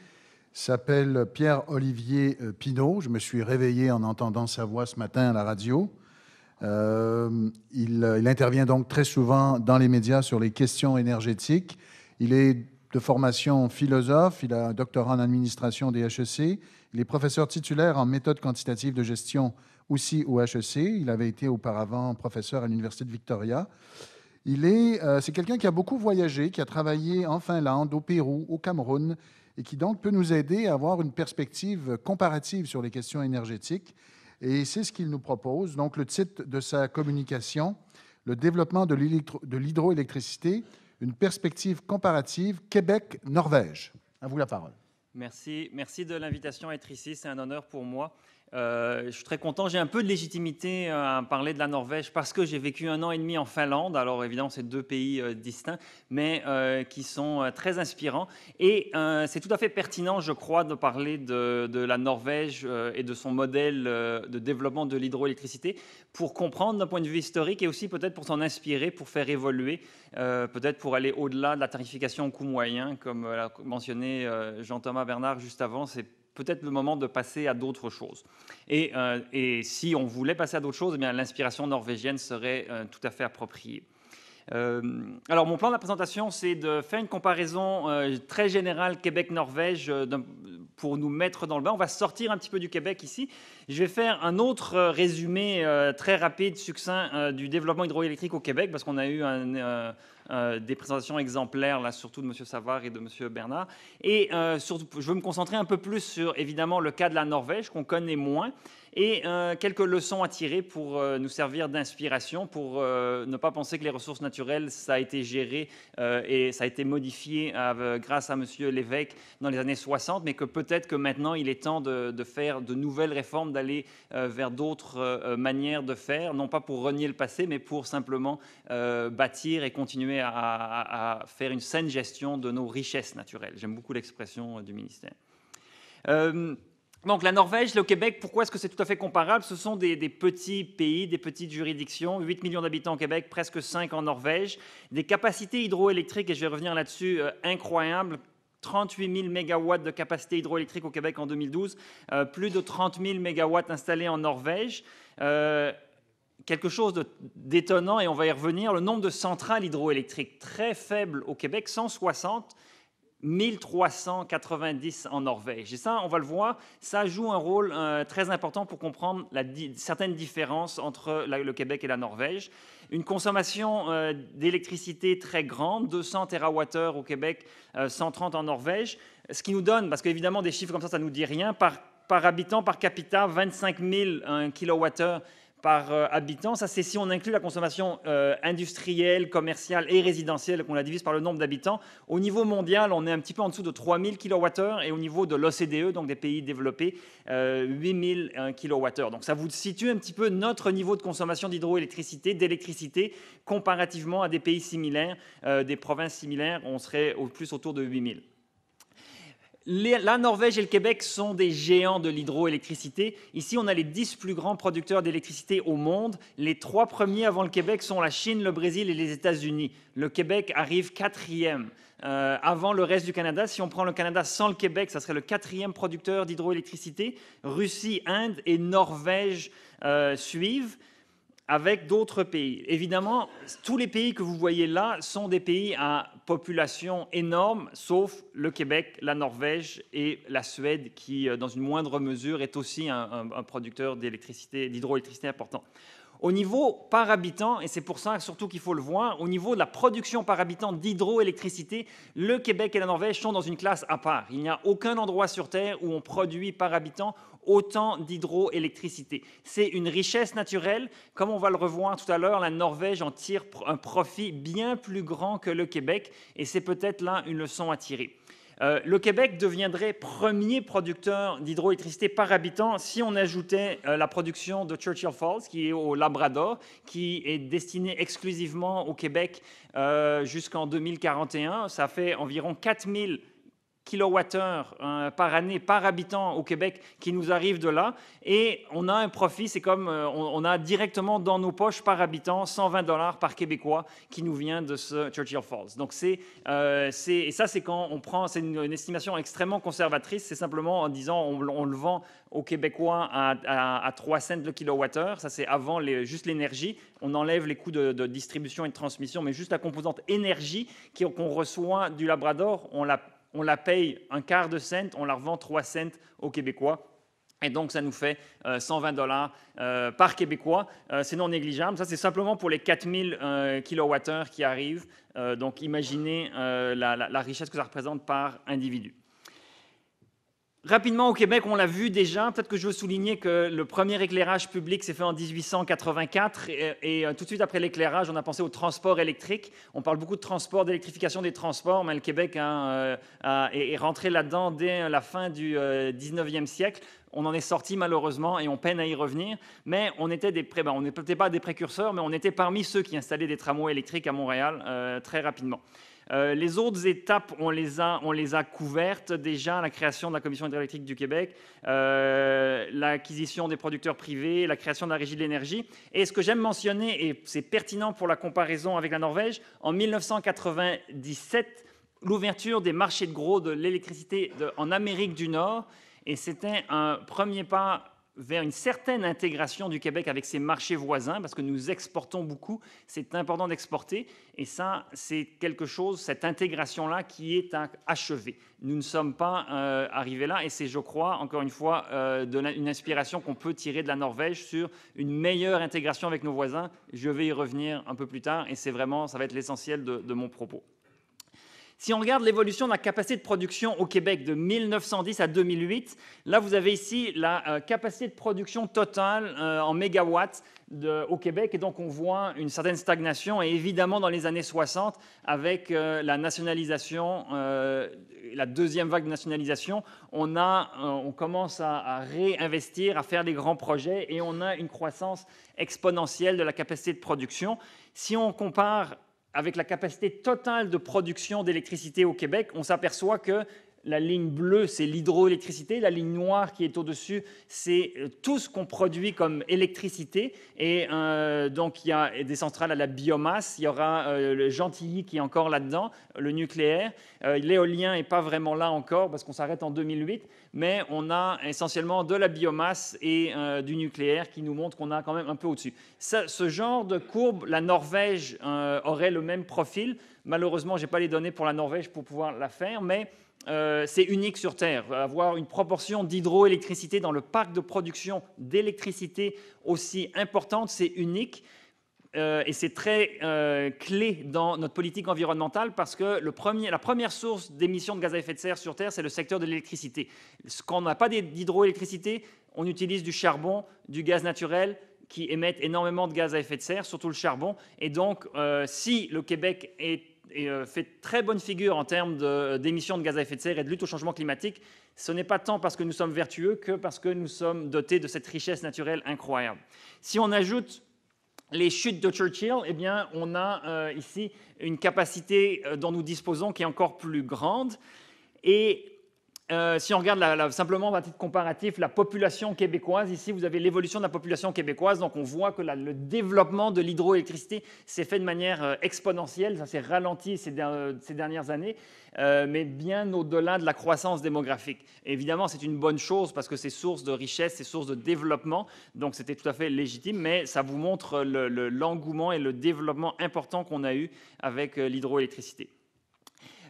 s'appelle Pierre-Olivier euh, Pinault. Je me suis réveillé en entendant sa voix ce matin à la radio. Euh, il, euh, il, intervient donc très souvent dans les médias sur les questions énergétiques. Il est de formation philosophe, il a un doctorat en administration des HEC, il est professeur titulaire en méthode quantitative de gestion aussi au HEC, il avait été auparavant professeur à l'Université de Victoria. Euh, c'est quelqu'un qui a beaucoup voyagé, qui a travaillé en Finlande, au Pérou, au Cameroun, et qui donc peut nous aider à avoir une perspective comparative sur les questions énergétiques. Et c'est ce qu'il nous propose. Donc le titre de sa communication, Le développement de l'hydroélectricité, une perspective comparative Québec-Norvège. À vous la parole. Merci, merci de l'invitation à être ici. C'est un honneur pour moi. Euh, je suis très content. J'ai un peu de légitimité euh, à parler de la Norvège parce que j'ai vécu un an et demi en Finlande. Alors évidemment, c'est deux pays euh, distincts, mais qui sont très inspirants. Et c'est tout à fait pertinent, je crois, de parler de, la Norvège et de son modèle de développement de l'hydroélectricité pour comprendre d'un point de vue historique et aussi peut-être pour s'en inspirer, pour faire évoluer, peut-être pour aller au-delà de la tarification au coût moyen, comme l'a mentionné Jean-Thomas Bernard juste avant. C'est peut-être le moment de passer à d'autres choses. Et, euh, si on voulait passer à d'autres choses, eh bien l'inspiration norvégienne serait euh, tout à fait appropriée. Euh, alors mon plan de la présentation, c'est de faire une comparaison très générale Québec-Norvège pour nous mettre dans le bain. On va sortir un petit peu du Québec ici. Je vais faire un autre résumé très rapide, succinct du développement hydroélectrique au Québec parce qu'on a eu un euh, des présentations exemplaires, là, surtout de M. Savard et de M. Bernard. Et euh, surtout, je veux me concentrer un peu plus sur, évidemment, le cas de la Norvège, qu'on connaît moins, et euh, quelques leçons à tirer pour euh, nous servir d'inspiration, pour euh, ne pas penser que les ressources naturelles, ça a été géré et ça a été modifié grâce à M. l'évêque dans les années 60, mais que peut-être que maintenant, il est temps de, faire de nouvelles réformes, d'aller vers d'autres manières de faire, non pas pour renier le passé, mais pour simplement bâtir et continuer à, faire une saine gestion de nos richesses naturelles. J'aime beaucoup l'expression du ministère. Donc la Norvège, le Québec, pourquoi est-ce que c'est tout à fait comparable Ce sont des, petits pays, des petites juridictions, 8 millions d'habitants au Québec, presque 5 en Norvège, des capacités hydroélectriques, et je vais revenir là-dessus, euh, incroyables. 38 000 mégawatts de capacité hydroélectrique au Québec en 2012, euh, plus de 30 000 mégawatts installés en Norvège. Euh, quelque chose d'étonnant, et on va y revenir, le nombre de centrales hydroélectriques très faible au Québec, 160 1390 en Norvège. Et ça, on va le voir, ça joue un rôle euh, très important pour comprendre la certaines différences entre le Québec et la Norvège. Une consommation euh, d'électricité très grande, 200 TWh au Québec, 130 euh, en Norvège, ce qui nous donne, parce qu'évidemment des chiffres comme ça, ça ne nous dit rien, par, par habitant, par capita, 25 000 kWh par euh, habitant. Ça, c'est si on inclut la consommation euh, industrielle, commerciale et résidentielle, qu'on la divise par le nombre d'habitants. Au niveau mondial, on est un petit peu en dessous de 3000 kWh et au niveau de l'OCDE, donc des pays développés, 8000 euh, kWh. Donc ça vous situe un petit peu notre niveau de consommation d'hydroélectricité, d'électricité, comparativement à des pays similaires, des provinces similaires, on serait au plus autour de 8000 la Norvège et le Québec sont des géants de l'hydroélectricité. Ici, on a les dix plus grands producteurs d'électricité au monde. Les trois premiers avant le Québec sont la Chine, le Brésil et les États-Unis. Le Québec arrive quatrième. Euh, avant le reste du Canada. Si on prend le Canada sans le Québec, ça serait le quatrième producteur d'hydroélectricité. Russie, Inde et Norvège euh, suivent avec d'autres pays. Évidemment, tous les pays que vous voyez là sont des pays à population énorme, sauf le Québec, la Norvège et la Suède, qui, euh, dans une moindre mesure, est aussi un, producteur d'électricité, d'hydroélectricité important. Au niveau par habitant, et c'est pour ça surtout qu'il faut le voir, au niveau de la production par habitant d'hydroélectricité, le Québec et la Norvège sont dans une classe à part. Il n'y a aucun endroit sur Terre où on produit par habitant autant d'hydroélectricité. C'est une richesse naturelle. Comme on va le revoir tout à l'heure, la Norvège en tire un profit bien plus grand que le Québec et c'est peut-être là une leçon à tirer. Euh, le Québec deviendrait premier producteur d'hydroélectricité par habitant si on ajoutait euh, la production de Churchill Falls, qui est au Labrador, qui est destinée exclusivement au Québec euh, jusqu'en 2041. Ça fait environ 4000 kWh euh, par année par habitant au Québec qui nous arrive de là. Et on a un profit, c'est comme euh, on, a directement dans nos poches par habitant 120 dollars par Québécois qui nous vient de ce Churchill Falls. Donc c'est, euh, c'est et ça c'est quand on prend, c'est une, estimation extrêmement conservatrice, c'est simplement en disant on, le vend aux Québécois à, à, 3 cents le kWh, ça c'est avant les, juste l'énergie, on enlève les coûts de, de, distribution et de transmission, mais juste la composante énergie qu'on reçoit du Labrador, on la on la paye un quart de cent, on la revend 3 cents aux Québécois. Et donc, ça nous fait 120 euh, dollars euh, par Québécois. Euh, c'est non négligeable. Ça, c'est simplement pour les 4000 kWh qui arrivent. donc, imaginez la, la richesse que ça représente par individu. Rapidement, au Québec, on l'a vu déjà, peut-être que je veux souligner que le premier éclairage public s'est fait en 1884 et, euh, tout de suite après l'éclairage, on a pensé au transport électrique. On parle beaucoup de transport, d'électrification des transports, mais le Québec hein, euh, est, rentré là-dedans dès euh, la fin du 19e siècle. On en est sorti malheureusement et on peine à y revenir, mais on était des ben, on n'était pas des précurseurs, mais on était parmi ceux qui installaient des tramways électriques à Montréal très rapidement. Euh, les autres étapes, on les a, couvertes déjà, la création de la Commission hydroélectrique du Québec, euh, l'acquisition des producteurs privés, la création de la Régie de l'énergie. Et ce que j'aime mentionner, et c'est pertinent pour la comparaison avec la Norvège, en 1997, l'ouverture des marchés de gros de l'électricité en Amérique du Nord, et c'était un premier pas vers une certaine intégration du Québec avec ses marchés voisins, parce que nous exportons beaucoup, c'est important d'exporter, et ça, c'est quelque chose, cette intégration-là, qui est achevée. Nous ne sommes pas euh, arrivés là, et c'est, je crois, encore une fois, euh, une inspiration qu'on peut tirer de la Norvège sur une meilleure intégration avec nos voisins. Je vais y revenir un peu plus tard, et c'est vraiment, ça va être l'essentiel de mon propos. Si on regarde l'évolution de la capacité de production au Québec de 1910 à 2008, là vous avez ici la euh, capacité de production totale euh, en mégawatts au Québec et donc on voit une certaine stagnation et évidemment dans les années 60 avec euh, la nationalisation, la deuxième vague de nationalisation, on, a, on commence à réinvestir, à faire des grands projets et on a une croissance exponentielle de la capacité de production. Si on compare avec la capacité totale de production d'électricité au Québec, on s'aperçoit que la ligne bleue, c'est l'hydroélectricité. La ligne noire qui est au-dessus, c'est euh, tout ce qu'on produit comme électricité. Et euh, donc, il y a des centrales à la biomasse. Il y aura euh, le Gentilly qui est encore là-dedans, le nucléaire. L'éolien n'est pas vraiment là encore parce qu'on s'arrête en 2008. Mais on a essentiellement de la biomasse et du nucléaire qui nous montre qu'on a quand même un peu au-dessus. Ce genre de courbe, la Norvège aurait le même profil. Malheureusement, je n'ai pas les données pour la Norvège pour pouvoir la faire, mais euh, c'est unique sur Terre. Avoir une proportion d'hydroélectricité dans le parc de production d'électricité aussi importante, c'est unique. Euh, et c'est très euh, clé dans notre politique environnementale parce que la première source d'émissions de gaz à effet de serre sur Terre, c'est le secteur de l'électricité. Quand on n'a pas d'hydroélectricité, on utilise du charbon, du gaz naturel, qui émettent énormément de gaz à effet de serre, surtout le charbon. Et donc, si le Québec est et euh, fait très bonne figure en termes euh, d'émissions de, gaz à effet de serre et de lutte au changement climatique, ce n'est pas tant parce que nous sommes vertueux que parce que nous sommes dotés de cette richesse naturelle incroyable. Si on ajoute les chutes de Churchill, eh bien, on a euh, ici une capacité dont nous disposons qui est encore plus grande. Et euh, si on regarde simplement à titre comparatif la population québécoise, ici vous avez l'évolution de la population québécoise, donc on voit que le développement de l'hydroélectricité s'est fait de manière euh, exponentielle, ça s'est ralenti ces, euh, dernières années, mais bien au-delà de la croissance démographique. évidemment, c'est une bonne chose parce que c'est source de richesse, c'est source de développement, donc c'était tout à fait légitime, mais ça vous montre l'engouement et le développement important qu'on a eu avec l'hydroélectricité.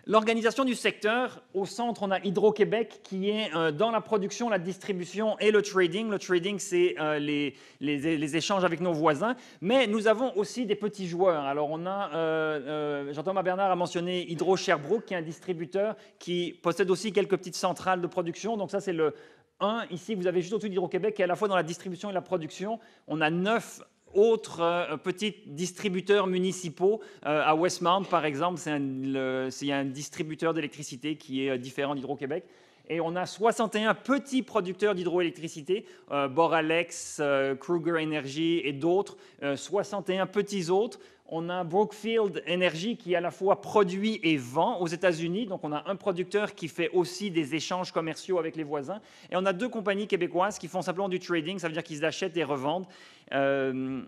L'organisation du secteur, au centre, on a Hydro-Québec qui est euh, dans la production, la distribution et le trading. Le trading, c'est euh, les, les, échanges avec nos voisins. Mais nous avons aussi des petits joueurs. Alors, on a, euh, Jean-Thomas Bernard a mentionné Hydro-Sherbrooke, qui est un distributeur qui possède aussi quelques petites centrales de production. Donc, ça, c'est le 1. Ici, vous avez juste au-dessus d'Hydro-Québec, qui est à la fois dans la distribution et la production. On a 9 autres euh, petits distributeurs municipaux. Euh, à Westmount, par exemple, c'est y a un distributeur d'électricité qui est euh, différent d'Hydro-Québec. Et on a 61 petits producteurs d'hydroélectricité, Boralex, Kruger Energy et d'autres, 61 petits autres on a Brookfield Energy qui à la fois produit et vend aux États-Unis. Donc on a un producteur qui fait aussi des échanges commerciaux avec les voisins. Et on a deux compagnies québécoises qui font simplement du trading, ça veut dire qu'ils achètent et revendent. Euh,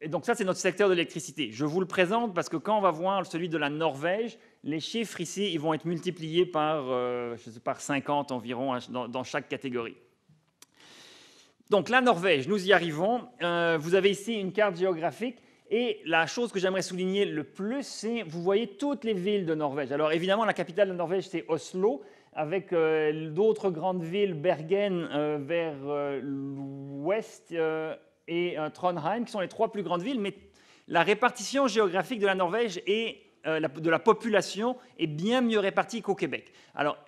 et donc ça, c'est notre secteur de l'électricité. Je vous le présente parce que quand on va voir celui de la Norvège, les chiffres ici, ils vont être multipliés par, euh, par 50 environ hein, dans, chaque catégorie. Donc la Norvège, nous y arrivons. Euh, vous avez ici une carte géographique. Et la chose que j'aimerais souligner le plus, c'est, vous voyez, toutes les villes de Norvège. Alors évidemment, la capitale de Norvège, c'est Oslo, avec euh, d'autres grandes villes, Bergen euh, vers euh, l'ouest et Trondheim, qui sont les trois plus grandes villes. Mais la répartition géographique de la Norvège et de la population est bien mieux répartie qu'au Québec. Alors,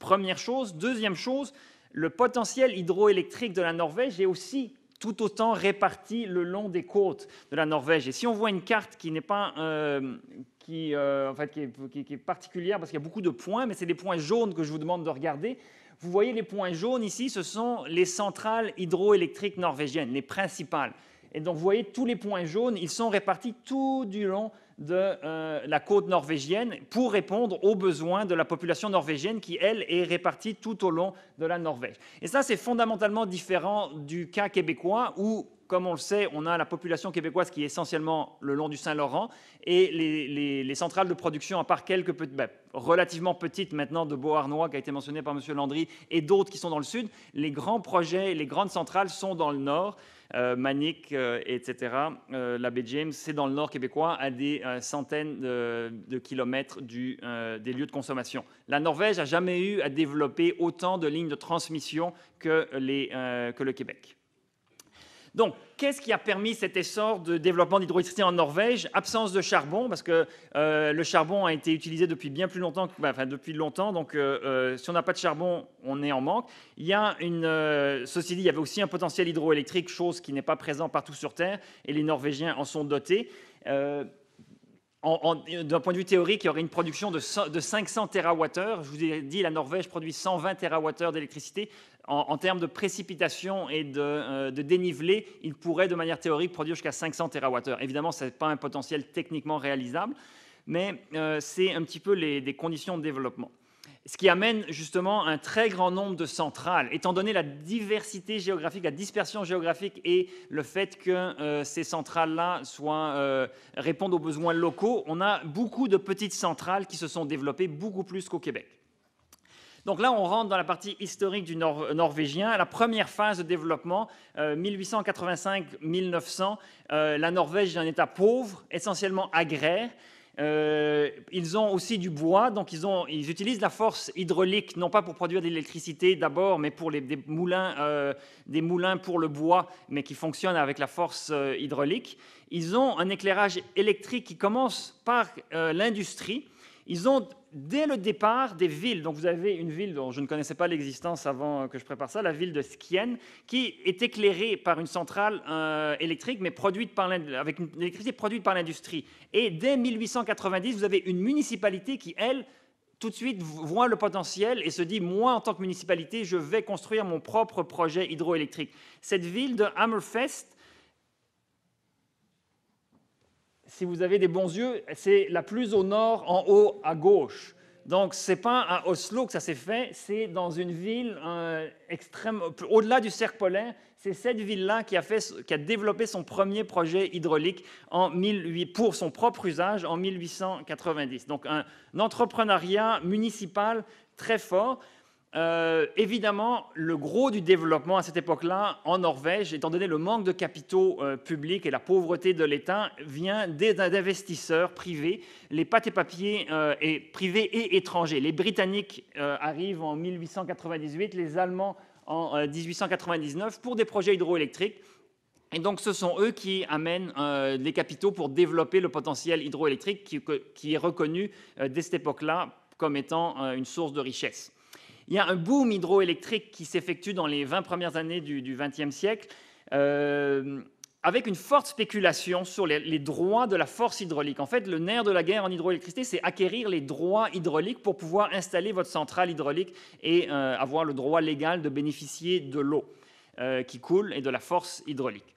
première chose. Deuxième chose, le potentiel hydroélectrique de la Norvège est aussi tout autant répartis le long des côtes de la Norvège. Et si on voit une carte qui n'est pas euh, qui, euh, en fait, qui, est, particulière parce qu'il y a beaucoup de points, mais c'est les points jaunes que je vous demande de regarder. Vous voyez les points jaunes ici, ce sont les centrales hydroélectriques norvégiennes, les principales. Et donc vous voyez tous les points jaunes, ils sont répartis tout du long de euh, la côte norvégienne pour répondre aux besoins de la population norvégienne qui, elle, est répartie tout au long de la Norvège. Et ça, c'est fondamentalement différent du cas québécois où comme on le sait, on a la population québécoise qui est essentiellement le long du Saint-Laurent et les, centrales de production, à part quelques petites, bah, relativement petites maintenant de Beauharnois qui a été mentionné par M. Landry et d'autres qui sont dans le sud, les grands projets, les grandes centrales sont dans le nord. Euh, Manic, euh, etc. Euh, L'abbé James, c'est dans le nord québécois, à des euh, centaines de, kilomètres du, euh, des lieux de consommation. La Norvège n'a jamais eu à développer autant de lignes de transmission que, les, que le Québec. Donc, qu'est-ce qui a permis cet essor de développement d'hydroélectricité en Norvège Absence de charbon, parce que euh, le charbon a été utilisé depuis bien plus longtemps, bah, enfin depuis longtemps, donc euh, euh, si on n'a pas de charbon, on est en manque. Il y a une, ceci dit, il y avait aussi un potentiel hydroélectrique, chose qui n'est pas présent partout sur Terre, et les Norvégiens en sont dotés. D'un point de vue théorique, il y aurait une production de, 500 TWh. Je vous ai dit, la Norvège produit 120 TWh d'électricité en, termes de précipitation et euh, de, dénivelé, il pourrait de manière théorique produire jusqu'à 500 TWh. Évidemment, ce n'est pas un potentiel techniquement réalisable, mais euh, c'est un petit peu les, des conditions de développement. Ce qui amène justement un très grand nombre de centrales, étant donné la diversité géographique, la dispersion géographique et le fait que euh, ces centrales-là répondent aux besoins locaux, on a beaucoup de petites centrales qui se sont développées beaucoup plus qu'au Québec. Donc là, on rentre dans la partie historique du norvégien, la première phase de développement, 1885-1900. Euh, euh, la Norvège est un État pauvre, essentiellement agraire. Euh, ils ont aussi du bois, donc ils, utilisent la force hydraulique, non pas pour produire de l'électricité d'abord, mais pour les, des, moulins, des moulins pour le bois, mais qui fonctionnent avec la force hydraulique. Ils ont un éclairage électrique qui commence par l'industrie. Ils ont dès le départ des villes. Donc vous avez une ville dont je ne connaissais pas l'existence avant que je prépare ça, la ville de Skien, qui est éclairée par une centrale euh, électrique, mais produite par avec une électricité produite par l'industrie. Et dès 1890, vous avez une municipalité qui, elle, tout de suite voit le potentiel et se dit, moi, en tant que municipalité, je vais construire mon propre projet hydroélectrique. Cette ville de Hammerfest si vous avez des bons yeux, c'est la plus au nord, en haut à gauche. Donc, ce n'est pas à Oslo que ça s'est fait, c'est dans une ville euh, extrême, au-delà du cercle polaire. C'est cette ville-là qui, qui, a développé son premier projet hydraulique en pour son propre usage en 1890. Donc, un entrepreneuriat municipal très fort. Euh, évidemment, le gros du développement à cette époque-là en Norvège, étant donné le manque de capitaux euh, publics et la pauvreté de l'État, vient d'investisseurs privés, les pâtes et papiers euh, privés et étrangers. Les Britanniques arrivent en 1898, les Allemands en 1899 pour des projets hydroélectriques. Et donc, ce sont eux qui amènent les capitaux pour développer le potentiel hydroélectrique qui, est reconnu dès cette époque-là comme étant une source de richesse. Il y a un boom hydroélectrique qui s'effectue dans les 20 premières années du XXe siècle, euh, avec une forte spéculation sur les, droits de la force hydraulique. En fait, le nerf de la guerre en hydroélectricité, c'est acquérir les droits hydrauliques pour pouvoir installer votre centrale hydraulique et euh, avoir le droit légal de bénéficier de l'eau euh, qui coule et de la force hydraulique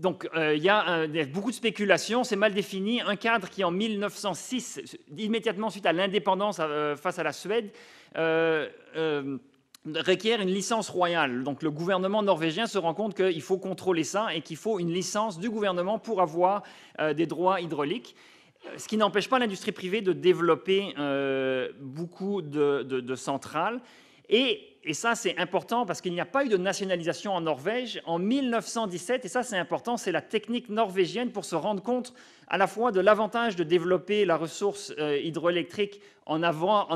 donc, euh, il y a beaucoup de spéculations, c'est mal défini. Un cadre qui, en 1906, immédiatement suite à l'indépendance euh, face à la Suède, euh, requiert une licence royale. Donc, le gouvernement norvégien se rend compte qu'il faut contrôler ça et qu'il faut une licence du gouvernement pour avoir des droits hydrauliques. Ce qui n'empêche pas l'industrie privée de développer beaucoup de, de centrales. Et et ça c'est important parce qu'il n'y a pas eu de nationalisation en Norvège en 1917, et ça c'est important, c'est la technique norvégienne pour se rendre compte à la fois de l'avantage de développer la ressource euh, hydroélectrique en,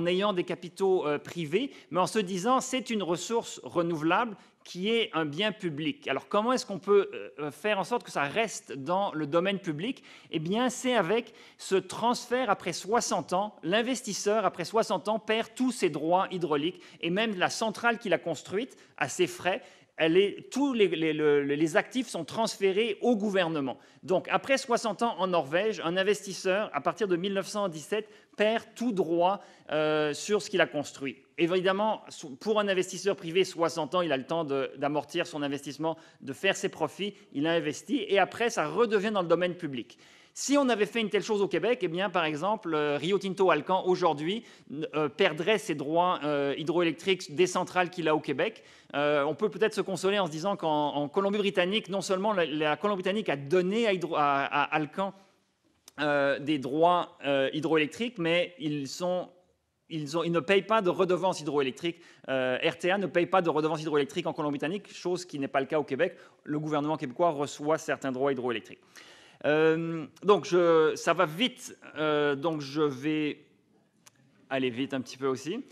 ayant des capitaux euh, privés, mais en se disant c'est une ressource renouvelable qui est un bien public. Alors comment est-ce qu'on peut euh, euh, faire en sorte que ça reste dans le domaine public Eh bien, c'est avec ce transfert après 60 ans. L'investisseur, après 60 ans, perd tous ses droits hydrauliques et même la centrale qu'il a construite, à ses frais, elle tous les, actifs sont transférés au gouvernement. Donc, après 60 ans en Norvège, un investisseur, à partir de 1917, perd tout droit euh, sur ce qu'il a construit évidemment, pour un investisseur privé, 60 ans, il a le temps d'amortir son investissement, de faire ses profits, il a investi, et après, ça redevient dans le domaine public. Si on avait fait une telle chose au Québec, eh bien, par exemple, euh, Rio Tinto Alcan, aujourd'hui, euh, perdrait ses droits euh, hydroélectriques des centrales qu'il a au Québec. on peut peut-être se consoler en se disant qu'en Colombie-Britannique, non seulement la, Colombie-Britannique a donné à Alcan des droits hydroélectriques, mais ils sont ils, ne payent pas de redevances hydroélectriques. Euh, RTA ne paye pas de redevances hydroélectriques en Colombie-Britannique, chose qui n'est pas le cas au Québec. Le gouvernement québécois reçoit certains droits hydroélectriques. Euh, donc, ça va vite. Euh, donc, je vais aller vite un petit peu aussi.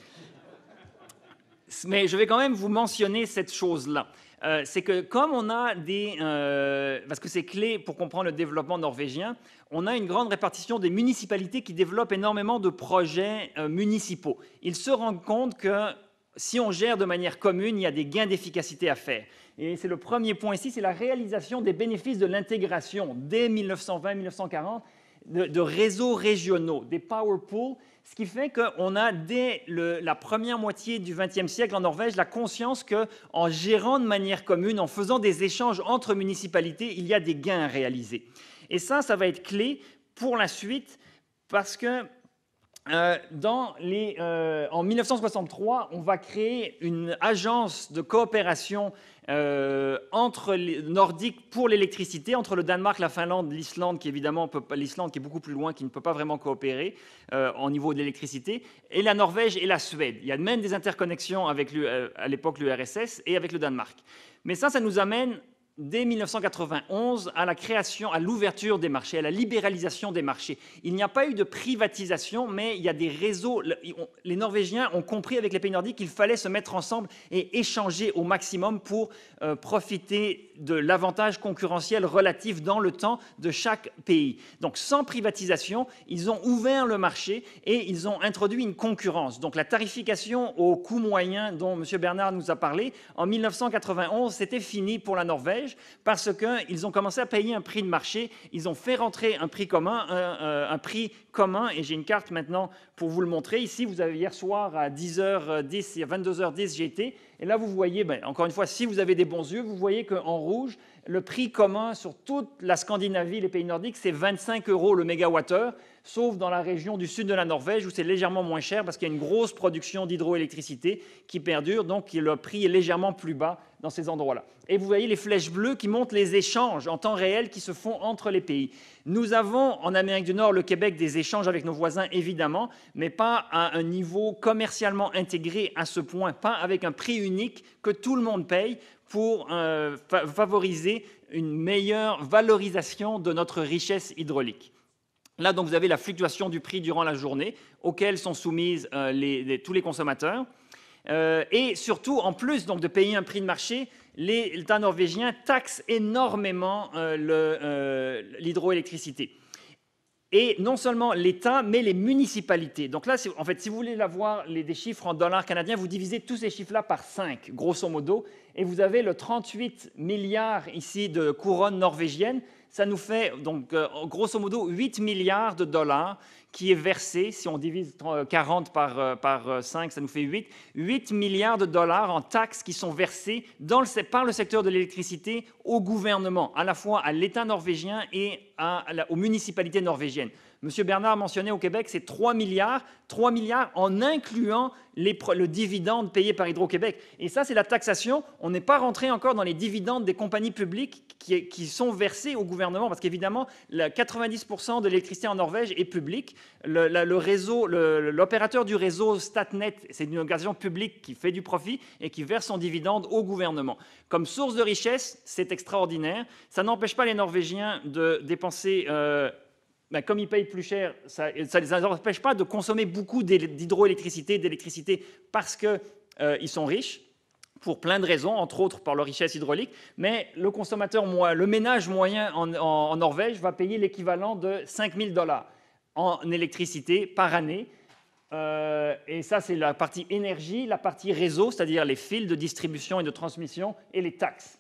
Mais je vais quand même vous mentionner cette chose-là. Euh, c'est que comme on a des... Euh, parce que c'est clé pour comprendre le développement norvégien, on a une grande répartition des municipalités qui développent énormément de projets euh, municipaux. Ils se rendent compte que si on gère de manière commune, il y a des gains d'efficacité à faire. Et c'est le premier point ici, c'est la réalisation des bénéfices de l'intégration dès 1920-1940 de, réseaux régionaux, des power pools, ce qui fait qu'on a, dès la première moitié du XXe siècle en Norvège, la conscience qu'en gérant de manière commune, en faisant des échanges entre municipalités, il y a des gains à réaliser. Et ça, ça va être clé pour la suite, parce que euh, euh, en 1963, on va créer une agence de coopération euh, entre les nordiques pour l'électricité, entre le Danemark, la Finlande, l'Islande, qui évidemment l'Islande qui est beaucoup plus loin, qui ne peut pas vraiment coopérer euh, en niveau de l'électricité, et la Norvège et la Suède. Il y a même des interconnexions avec euh, à l'époque l'URSS et avec le Danemark. Mais ça, ça nous amène dès 1991 à la création, à l'ouverture des marchés, à la libéralisation des marchés. Il n'y a pas eu de privatisation, mais il y a des réseaux. Les Norvégiens ont compris avec les pays nordiques qu'il fallait se mettre ensemble et échanger au maximum pour euh, profiter de l'avantage concurrentiel relatif dans le temps de chaque pays. Donc sans privatisation, ils ont ouvert le marché et ils ont introduit une concurrence. Donc la tarification au coût moyen dont M. Bernard nous a parlé, en 1991, c'était fini pour la Norvège parce qu'ils ont commencé à payer un prix de marché, ils ont fait rentrer un prix commun, un, euh, un prix et j'ai une carte maintenant pour vous le montrer. Ici, vous avez hier soir à 10h10 et à 22h10 GT. Et là, vous voyez, ben, encore une fois, si vous avez des bons yeux, vous voyez qu'en rouge, le prix commun sur toute la Scandinavie, les pays nordiques, c'est 25 euros le mégawattheure, sauf dans la région du sud de la Norvège où c'est légèrement moins cher parce qu'il y a une grosse production d'hydroélectricité qui perdure, donc le prix est légèrement plus bas dans ces endroits-là. Et vous voyez les flèches bleues qui montrent les échanges en temps réel qui se font entre les pays. Nous avons en Amérique du Nord, le Québec, des échanges avec nos voisins, évidemment, mais pas à un niveau commercialement intégré à ce point, pas avec un prix unique que tout le monde paye pour euh, favoriser une meilleure valorisation de notre richesse hydraulique. Là, donc, vous avez la fluctuation du prix durant la journée auxquelles sont soumises euh, tous les consommateurs. Euh, et surtout, en plus donc, de payer un prix de marché, l'État norvégien taxe énormément euh, euh, l'hydroélectricité. Et non seulement l'État, mais les municipalités. Donc là, en fait, si vous voulez avoir les, des chiffres en dollars canadiens, vous divisez tous ces chiffres-là par 5, grosso modo, et vous avez le 38 milliards ici de couronne norvégienne ça nous fait donc euh, grosso modo 8 milliards de dollars qui est versé, si on divise 40 euh, par, euh, par 5, ça nous fait 8, 8 milliards de dollars en taxes qui sont versés par le secteur de l'électricité au gouvernement, à la fois à l'État norvégien et aux municipalités norvégiennes. Monsieur Bernard mentionnait au Québec, c'est 3 milliards, 3 milliards en incluant les, le dividende payé par Hydro-Québec. Et ça, c'est la taxation. On n'est pas rentré encore dans les dividendes des compagnies publiques qui, sont versés au gouvernement, parce qu'évidemment, 90% de l'électricité en Norvège est publique. Le, réseau, l'opérateur du réseau Statnet, c'est une organisation publique qui fait du profit et qui verse son dividende au gouvernement. Comme source de richesse, c'est extraordinaire. Ça n'empêche pas les Norvégiens de dépenser... Euh, bah, comme ils payent plus cher, ça ne les empêche pas de consommer beaucoup d'hydroélectricité, d'électricité, parce qu'ils euh, sont riches, pour plein de raisons, entre autres par leur richesse hydraulique. Mais le consommateur, le ménage moyen en, Norvège va payer l'équivalent de 000 dollars en électricité par année. Euh, et ça, c'est la partie énergie, la partie réseau, c'est-à-dire les fils de distribution et de transmission, et les taxes.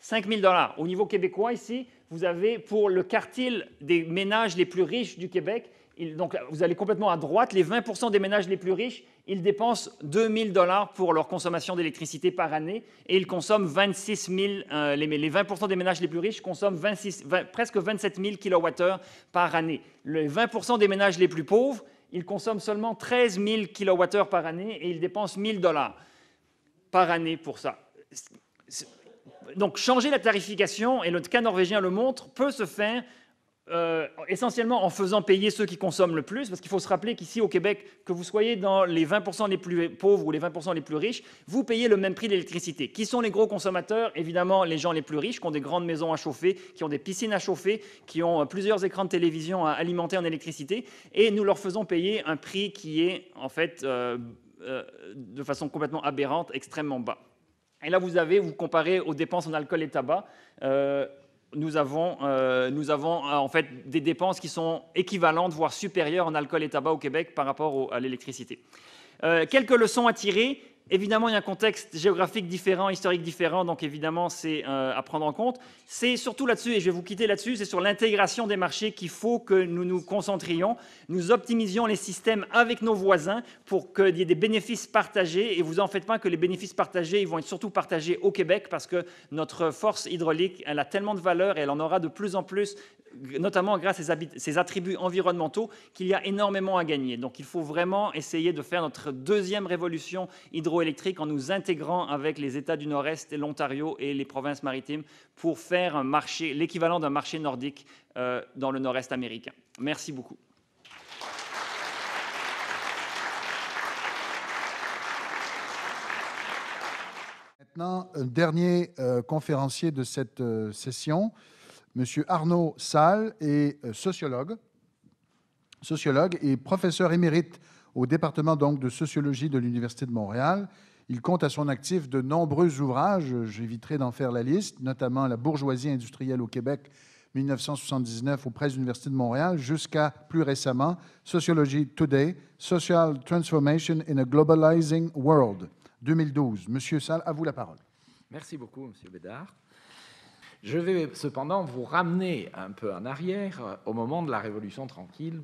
000 dollars. Au niveau québécois, ici, vous avez pour le quartile des ménages les plus riches du Québec, donc vous allez complètement à droite, les 20% des ménages les plus riches, ils dépensent 000 dollars pour leur consommation d'électricité par année et ils consomment 26 000, euh, les, les, 20% des ménages les plus riches consomment 26, presque 27 000 kWh par année. Les 20% des ménages les plus pauvres, ils consomment seulement 13 000 kWh par année et ils dépensent 000 dollars par année pour ça donc changer la tarification, et le cas norvégien le montre, peut se faire euh, essentiellement en faisant payer ceux qui consomment le plus, parce qu'il faut se rappeler qu'ici au Québec, que vous soyez dans les 20% les plus pauvres ou les 20% les plus riches, vous payez le même prix d'électricité. Qui sont les gros consommateurs Évidemment, les gens les plus riches, qui ont des grandes maisons à chauffer, qui ont des piscines à chauffer, qui ont euh, plusieurs écrans de télévision à alimenter en électricité, et nous leur faisons payer un prix qui est en fait euh, de façon complètement aberrante, extrêmement bas. Et là, vous avez, vous comparez aux dépenses en alcool et tabac. Euh, nous avons, euh, euh, en fait des dépenses qui sont équivalentes, voire supérieures en alcool et tabac au Québec par rapport à l'électricité. quelques leçons à tirer Évidemment, il y a un contexte géographique différent, historique différent, donc évidemment, c'est euh, à prendre en compte. C'est surtout là-dessus, et je vais vous quitter là-dessus, c'est sur l'intégration des marchés qu'il faut que nous nous concentrions, nous optimisions les systèmes avec nos voisins pour qu'il y ait des bénéfices partagés, et vous en faites pas que les bénéfices partagés, ils vont être surtout partagés au Québec, parce que notre force hydraulique, elle a tellement de valeur, et elle en aura de plus en plus, notamment grâce à ses, attributs environnementaux, qu'il y a énormément à gagner. Donc il faut vraiment essayer de faire notre deuxième révolution hydraulique électrique en nous intégrant avec les États du Nord-Est, l'Ontario et les provinces maritimes pour faire un marché, l'équivalent d'un marché nordique euh, dans le Nord-Est américain. Merci beaucoup. Maintenant, dernier euh, conférencier de cette euh, session, M. Arnaud Salle, est sociologue, sociologue et professeur émérite au département donc de sociologie de l'Université de Montréal. Il compte à son actif de nombreux ouvrages, j'éviterai d'en faire la liste, notamment La bourgeoisie industrielle au Québec 1979 auprès de l'Université de Montréal, jusqu'à plus récemment Sociology Today, Social Transformation in a Globalizing World 2012. Monsieur Salle, à vous la parole. Merci beaucoup, Monsieur Bédard. Je vais cependant vous ramener un peu en arrière euh, au moment de la Révolution tranquille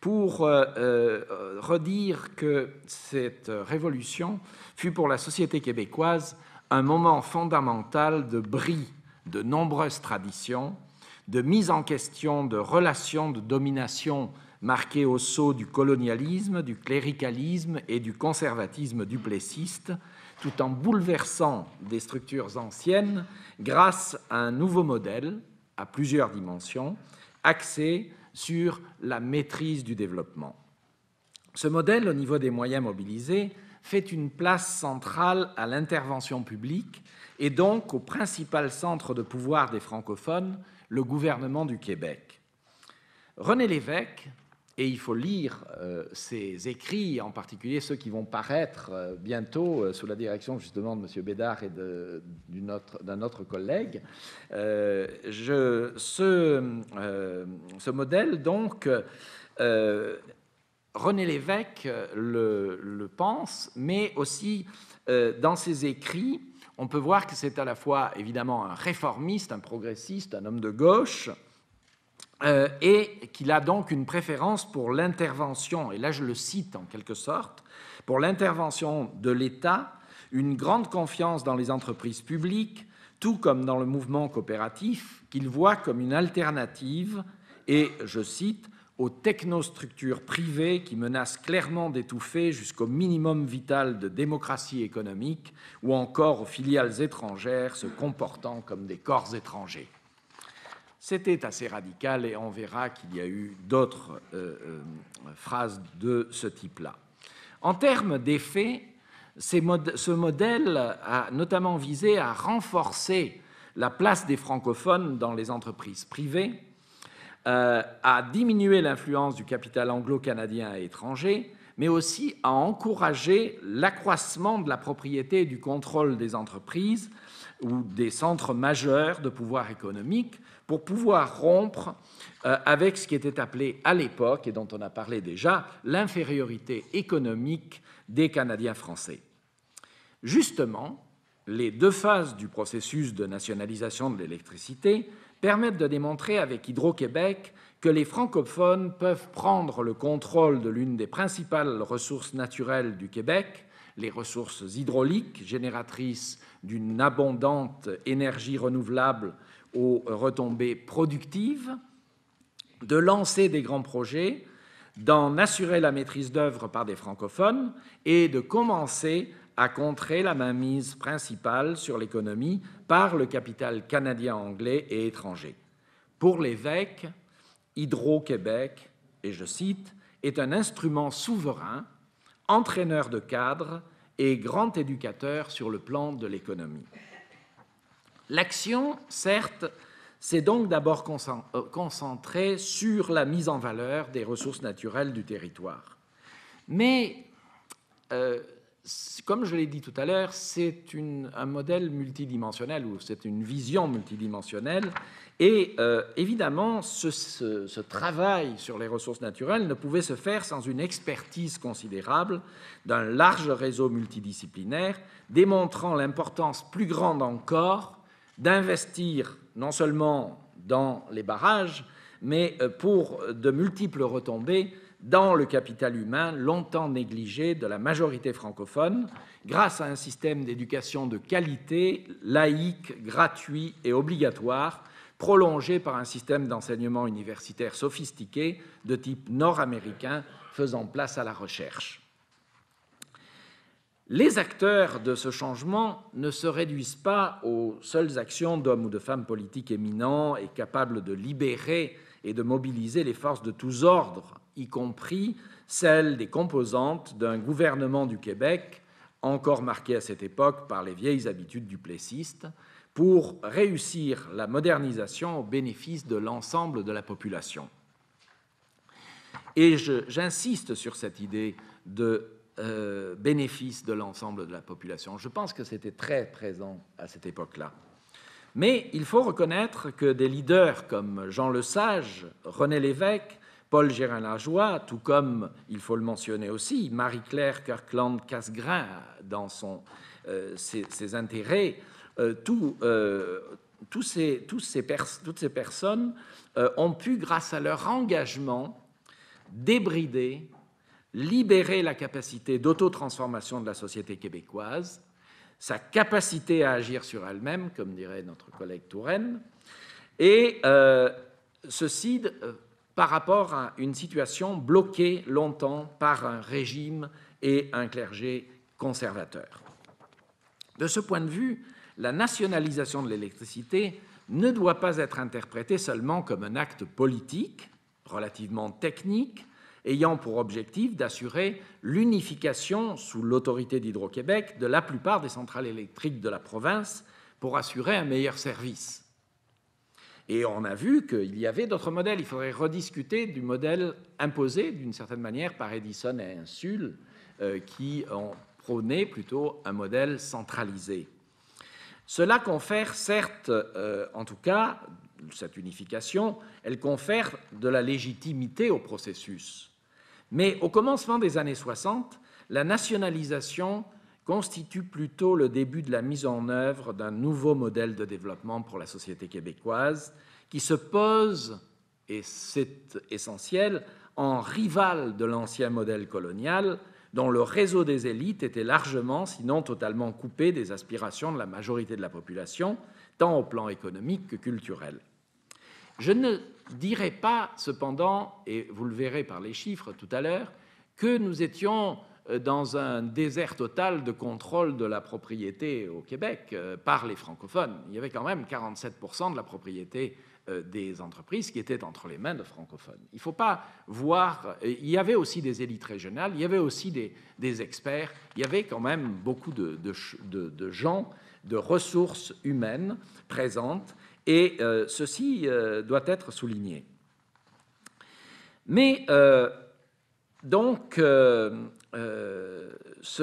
pour euh, euh, redire que cette révolution fut pour la société québécoise un moment fondamental de bris de nombreuses traditions, de mise en question de relations de domination marquées au sceau du colonialisme, du cléricalisme et du conservatisme duplessiste, tout en bouleversant des structures anciennes grâce à un nouveau modèle à plusieurs dimensions, axé sur la maîtrise du développement. Ce modèle, au niveau des moyens mobilisés, fait une place centrale à l'intervention publique et donc au principal centre de pouvoir des francophones, le gouvernement du Québec. René Lévesque et il faut lire euh, ces écrits, en particulier ceux qui vont paraître euh, bientôt euh, sous la direction justement de M. Bédard et d'un autre, collègue. Je, ce, modèle, donc, René Lévesque le, pense, mais aussi dans ses écrits, on peut voir que c'est à la fois évidemment un réformiste, un progressiste, un homme de gauche, euh, et qu'il a donc une préférence pour l'intervention, et là je le cite en quelque sorte, pour l'intervention de l'État, une grande confiance dans les entreprises publiques, tout comme dans le mouvement coopératif, qu'il voit comme une alternative, et je cite, aux technostructures privées qui menacent clairement d'étouffer jusqu'au minimum vital de démocratie économique ou encore aux filiales étrangères se comportant comme des corps étrangers. C'était assez radical et on verra qu'il y a eu d'autres euh, euh, phrases de ce type-là. En termes d'effets, ce modèle a notamment visé à renforcer la place des francophones dans les entreprises privées, euh, à diminuer l'influence du capital anglo-canadien à étranger, mais aussi à encourager l'accroissement de la propriété et du contrôle des entreprises ou des centres majeurs de pouvoir économique pour pouvoir rompre euh, avec ce qui était appelé à l'époque, et dont on a parlé déjà, l'infériorité économique des Canadiens français. Justement, les deux phases du processus de nationalisation de l'électricité permettent de démontrer avec Hydro-Québec que les francophones peuvent prendre le contrôle de l'une des principales ressources naturelles du Québec, les ressources hydrauliques, génératrices d'une abondante énergie renouvelable aux retombées productives, de lancer des grands projets, d'en assurer la maîtrise d'œuvre par des francophones et de commencer à contrer la mainmise principale sur l'économie par le capital canadien, anglais et étranger. Pour l'évêque, Hydro-Québec, et je cite, est un instrument souverain, entraîneur de cadres et grand éducateur sur le plan de l'économie. L'action, certes, s'est donc d'abord euh, concentrée sur la mise en valeur des ressources naturelles du territoire. Mais, euh, comme je l'ai dit tout à l'heure, c'est un modèle multidimensionnel ou c'est une vision multidimensionnelle. Et euh, évidemment, ce, travail sur les ressources naturelles ne pouvait se faire sans une expertise considérable d'un large réseau multidisciplinaire, démontrant l'importance plus grande encore d'investir non seulement dans les barrages, mais euh, pour de multiples retombées dans le capital humain longtemps négligé de la majorité francophone, grâce à un système d'éducation de qualité, laïque, gratuit et obligatoire, prolongé par un système d'enseignement universitaire sophistiqué de type nord-américain faisant place à la recherche les acteurs de ce changement ne se réduisent pas aux seules actions d'hommes ou de femmes politiques éminents et capables de libérer et de mobiliser les forces de tous ordres, y compris celles des composantes d'un gouvernement du Québec, encore marqué à cette époque par les vieilles habitudes du plessiste, pour réussir la modernisation au bénéfice de l'ensemble de la population. Et j'insiste sur cette idée de euh, bénéfice de l'ensemble de la population. Je pense que c'était très présent à cette époque-là. Mais il faut reconnaître que des leaders comme Jean le Sage, René Lévesque, Paul Gérin-Lajoie, tout comme, il faut le mentionner aussi, Marie-Claire Kirkland Casgrain dans euh, ses, intérêts, euh, tous toutes ces personnes ont pu, grâce à leur engagement, débrider libérer la capacité d'autotransformation de la société québécoise, sa capacité à agir sur elle-même, comme dirait notre collègue Touraine, et euh, ceci euh, par rapport à une situation bloquée longtemps par un régime et un clergé conservateur. De ce point de vue, la nationalisation de l'électricité ne doit pas être interprétée seulement comme un acte politique, relativement technique, ayant pour objectif d'assurer l'unification sous l'autorité d'Hydro-Québec de la plupart des centrales électriques de la province pour assurer un meilleur service. Et on a vu qu'il y avait d'autres modèles. Il faudrait rediscuter du modèle imposé d'une certaine manière par Edison et Insul, euh, qui ont prôné plutôt un modèle centralisé. Cela confère, certes, euh, en tout cas, cette unification, elle confère de la légitimité au processus. Mais au commencement des années 60, la nationalisation constitue plutôt le début de la mise en œuvre d'un nouveau modèle de développement pour la société québécoise qui se pose, et c'est essentiel, en rival de l'ancien modèle colonial dont le réseau des élites était largement, sinon totalement coupé des aspirations de la majorité de la population, tant au plan économique que culturel. Je ne dirait pas, cependant, et vous le verrez par les chiffres tout à l'heure, que nous étions euh, dans un désert total de contrôle de la propriété au Québec euh, par les francophones. Il y avait quand même 47% de la propriété euh, des entreprises qui était entre les mains de francophones. Il ne faut pas voir, il y avait aussi des élites régionales, il y avait aussi des, experts, il y avait quand même beaucoup de gens, de ressources humaines présentes et euh, ceci euh, doit être souligné. Mais euh, donc, ce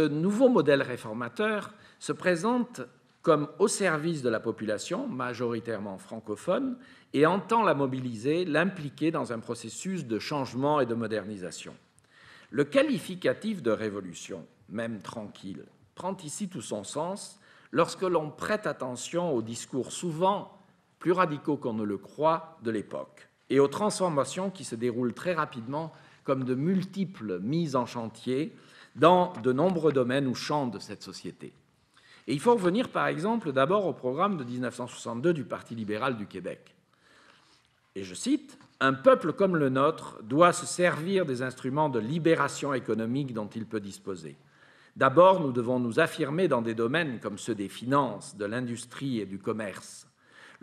nouveau modèle réformateur se présente comme au service de la population, majoritairement francophone, et entend la mobiliser, l'impliquer dans un processus de changement et de modernisation. Le qualificatif de révolution, même tranquille, prend ici tout son sens lorsque l'on prête attention au discours souvent plus radicaux qu'on ne le croit, de l'époque, et aux transformations qui se déroulent très rapidement comme de multiples mises en chantier dans de nombreux domaines ou champs de cette société. Et il faut revenir par exemple d'abord au programme de 1962 du Parti libéral du Québec. Et je cite, Un peuple comme le nôtre doit se servir des instruments de libération économique dont il peut disposer. D'abord, nous devons nous affirmer dans des domaines comme ceux des finances, de l'industrie et du commerce.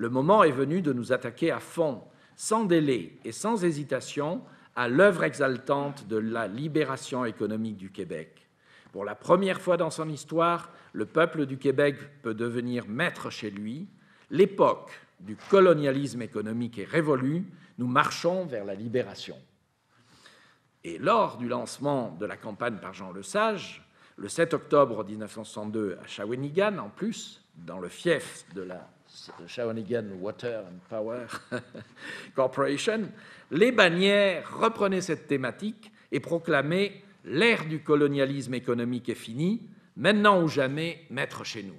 Le moment est venu de nous attaquer à fond, sans délai et sans hésitation, à l'œuvre exaltante de la libération économique du Québec. Pour la première fois dans son histoire, le peuple du Québec peut devenir maître chez lui. L'époque du colonialisme économique est révolue. Nous marchons vers la libération. Et lors du lancement de la campagne par Jean Lesage, le 7 octobre 1962 à Shawinigan, en plus, dans le fief de la Shawinigan Water and Power Corporation, les bannières reprenaient cette thématique et proclamaient L'ère du colonialisme économique est finie, maintenant ou jamais, maître chez nous.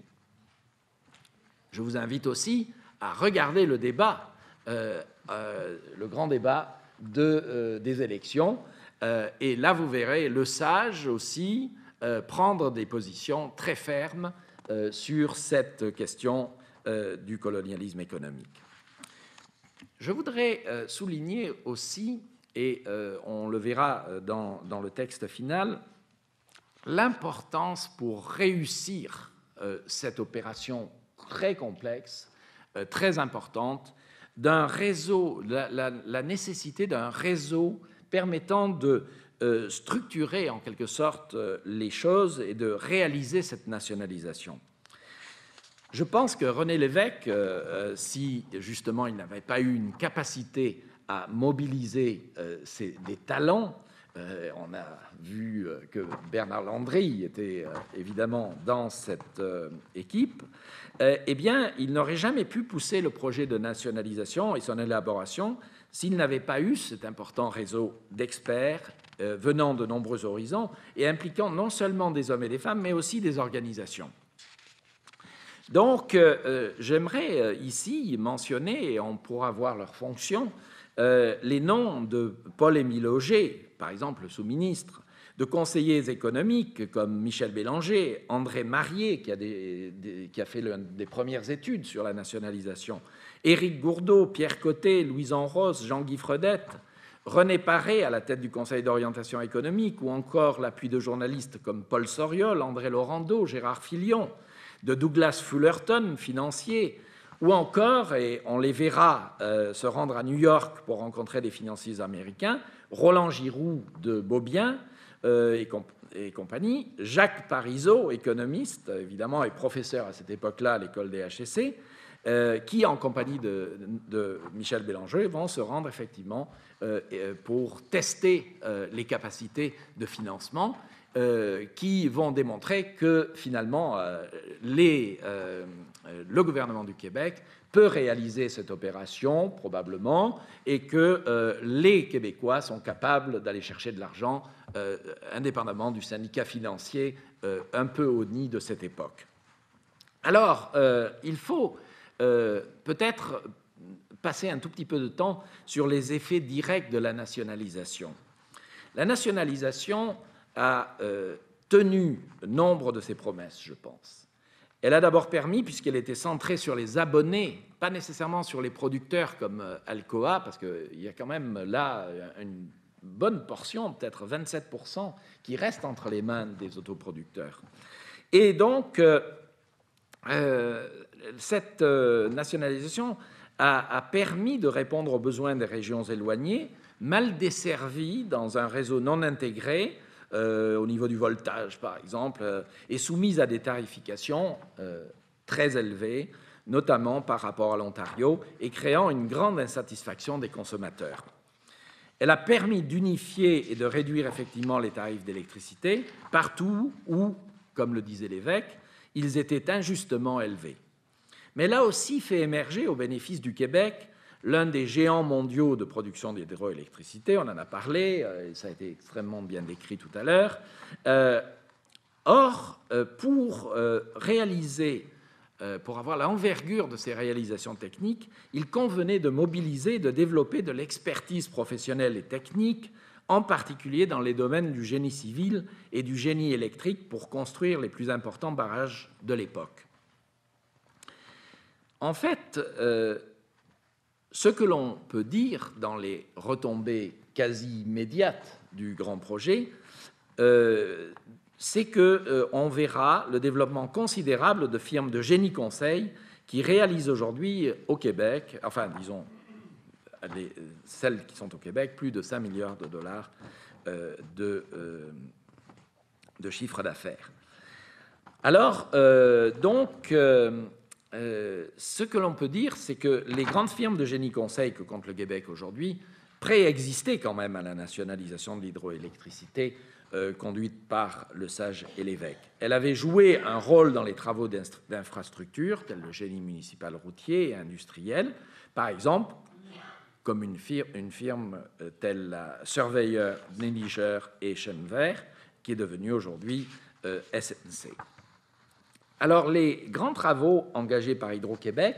Je vous invite aussi à regarder le débat, euh, euh, le grand débat de, euh, des élections. et là, vous verrez le sage aussi prendre des positions très fermes sur cette question euh, du colonialisme économique. Je voudrais euh, souligner aussi, et euh, on le verra dans, le texte final, l'importance pour réussir cette opération très complexe, très importante, d'un réseau, la nécessité d'un réseau permettant de, structurer en quelque sorte les choses et de réaliser cette nationalisation. Je pense que René Lévesque, euh, euh, si justement il n'avait pas eu une capacité à mobiliser euh, des talents, on a vu que Bernard Landry était évidemment dans cette équipe, eh bien, il n'aurait jamais pu pousser le projet de nationalisation et son élaboration s'il n'avait pas eu cet important réseau d'experts venant de nombreux horizons et impliquant non seulement des hommes et des femmes, mais aussi des organisations. Donc, euh, euh, j'aimerais euh, ici mentionner, et on pourra voir leur fonction, les noms de Paul-Émile Auger, par exemple le sous-ministre, de conseillers économiques comme Michel Bélanger, André Marié, qui a, fait des premières études sur la nationalisation, Éric Gourdeau, Pierre Côté, Louise Ross, Jean-Guy Fredette, René Paré à la tête du Conseil d'orientation économique, ou encore l'appui de journalistes comme Paul Soriol, André Laurando, Gérard Filion, de Douglas Fullerton, financier, ou encore, et on les verra euh, se rendre à New York pour rencontrer des financiers américains, Roland Giroux de Beaubien euh, et, compagnie, Jacques Parizeau, économiste, évidemment, et professeur à cette époque-là à l'école des HEC, euh, qui, en compagnie de, de, Michel Bélanger, vont se rendre effectivement pour tester les capacités de financement euh, qui vont démontrer que finalement euh, les, euh, le gouvernement du Québec peut réaliser cette opération probablement et que les Québécois sont capables d'aller chercher de l'argent indépendamment du syndicat financier un peu au nid de cette époque. Alors, il faut peut-être passer un tout petit peu de temps sur les effets directs de la nationalisation. La nationalisation a euh, tenu nombre de ses promesses, je pense. Elle a d'abord permis, puisqu'elle était centrée sur les abonnés, pas nécessairement sur les producteurs comme euh, Alcoa, parce qu'il euh, y a quand même là une bonne portion, peut-être 27%, qui reste entre les mains des autoproducteurs. Et donc, cette nationalisation a, a permis de répondre aux besoins des régions éloignées, mal desservies dans un réseau non intégré, euh, au niveau du voltage par exemple, euh, est soumise à des tarifications euh, très élevées, notamment par rapport à l'Ontario, et créant une grande insatisfaction des consommateurs. Elle a permis d'unifier et de réduire effectivement les tarifs d'électricité partout où, comme le disait l'évêque, ils étaient injustement élevés. Mais elle a aussi fait émerger au bénéfice du Québec l'un des géants mondiaux de production d'hydroélectricité, on en a parlé, euh, ça a été extrêmement bien décrit tout à l'heure. Euh, or, euh, pour réaliser, pour avoir l'envergure de ces réalisations techniques, il convenait de mobiliser, de développer de l'expertise professionnelle et technique, en particulier dans les domaines du génie civil et du génie électrique pour construire les plus importants barrages de l'époque. En fait, ce que l'on peut dire dans les retombées quasi immédiates du grand projet, euh, c'est qu'on euh, verra le développement considérable de firmes de génie conseil qui réalisent aujourd'hui euh, au Québec, enfin disons celles qui sont au Québec, plus de 5 milliards de dollars de, de chiffre d'affaires. Alors, donc, euh, ce que l'on peut dire, c'est que les grandes firmes de génie conseil que compte le Québec aujourd'hui préexistaient quand même à la nationalisation de l'hydroélectricité euh, conduite par le sage et l'évêque. Elle avait joué un rôle dans les travaux d'infrastructures, tels le génie municipal routier et industriel, par exemple, comme une firme, euh, telle la Surveilleur, Néligeur et Chenvert, qui est devenue aujourd'hui SNC. Alors, les grands travaux engagés par Hydro-Québec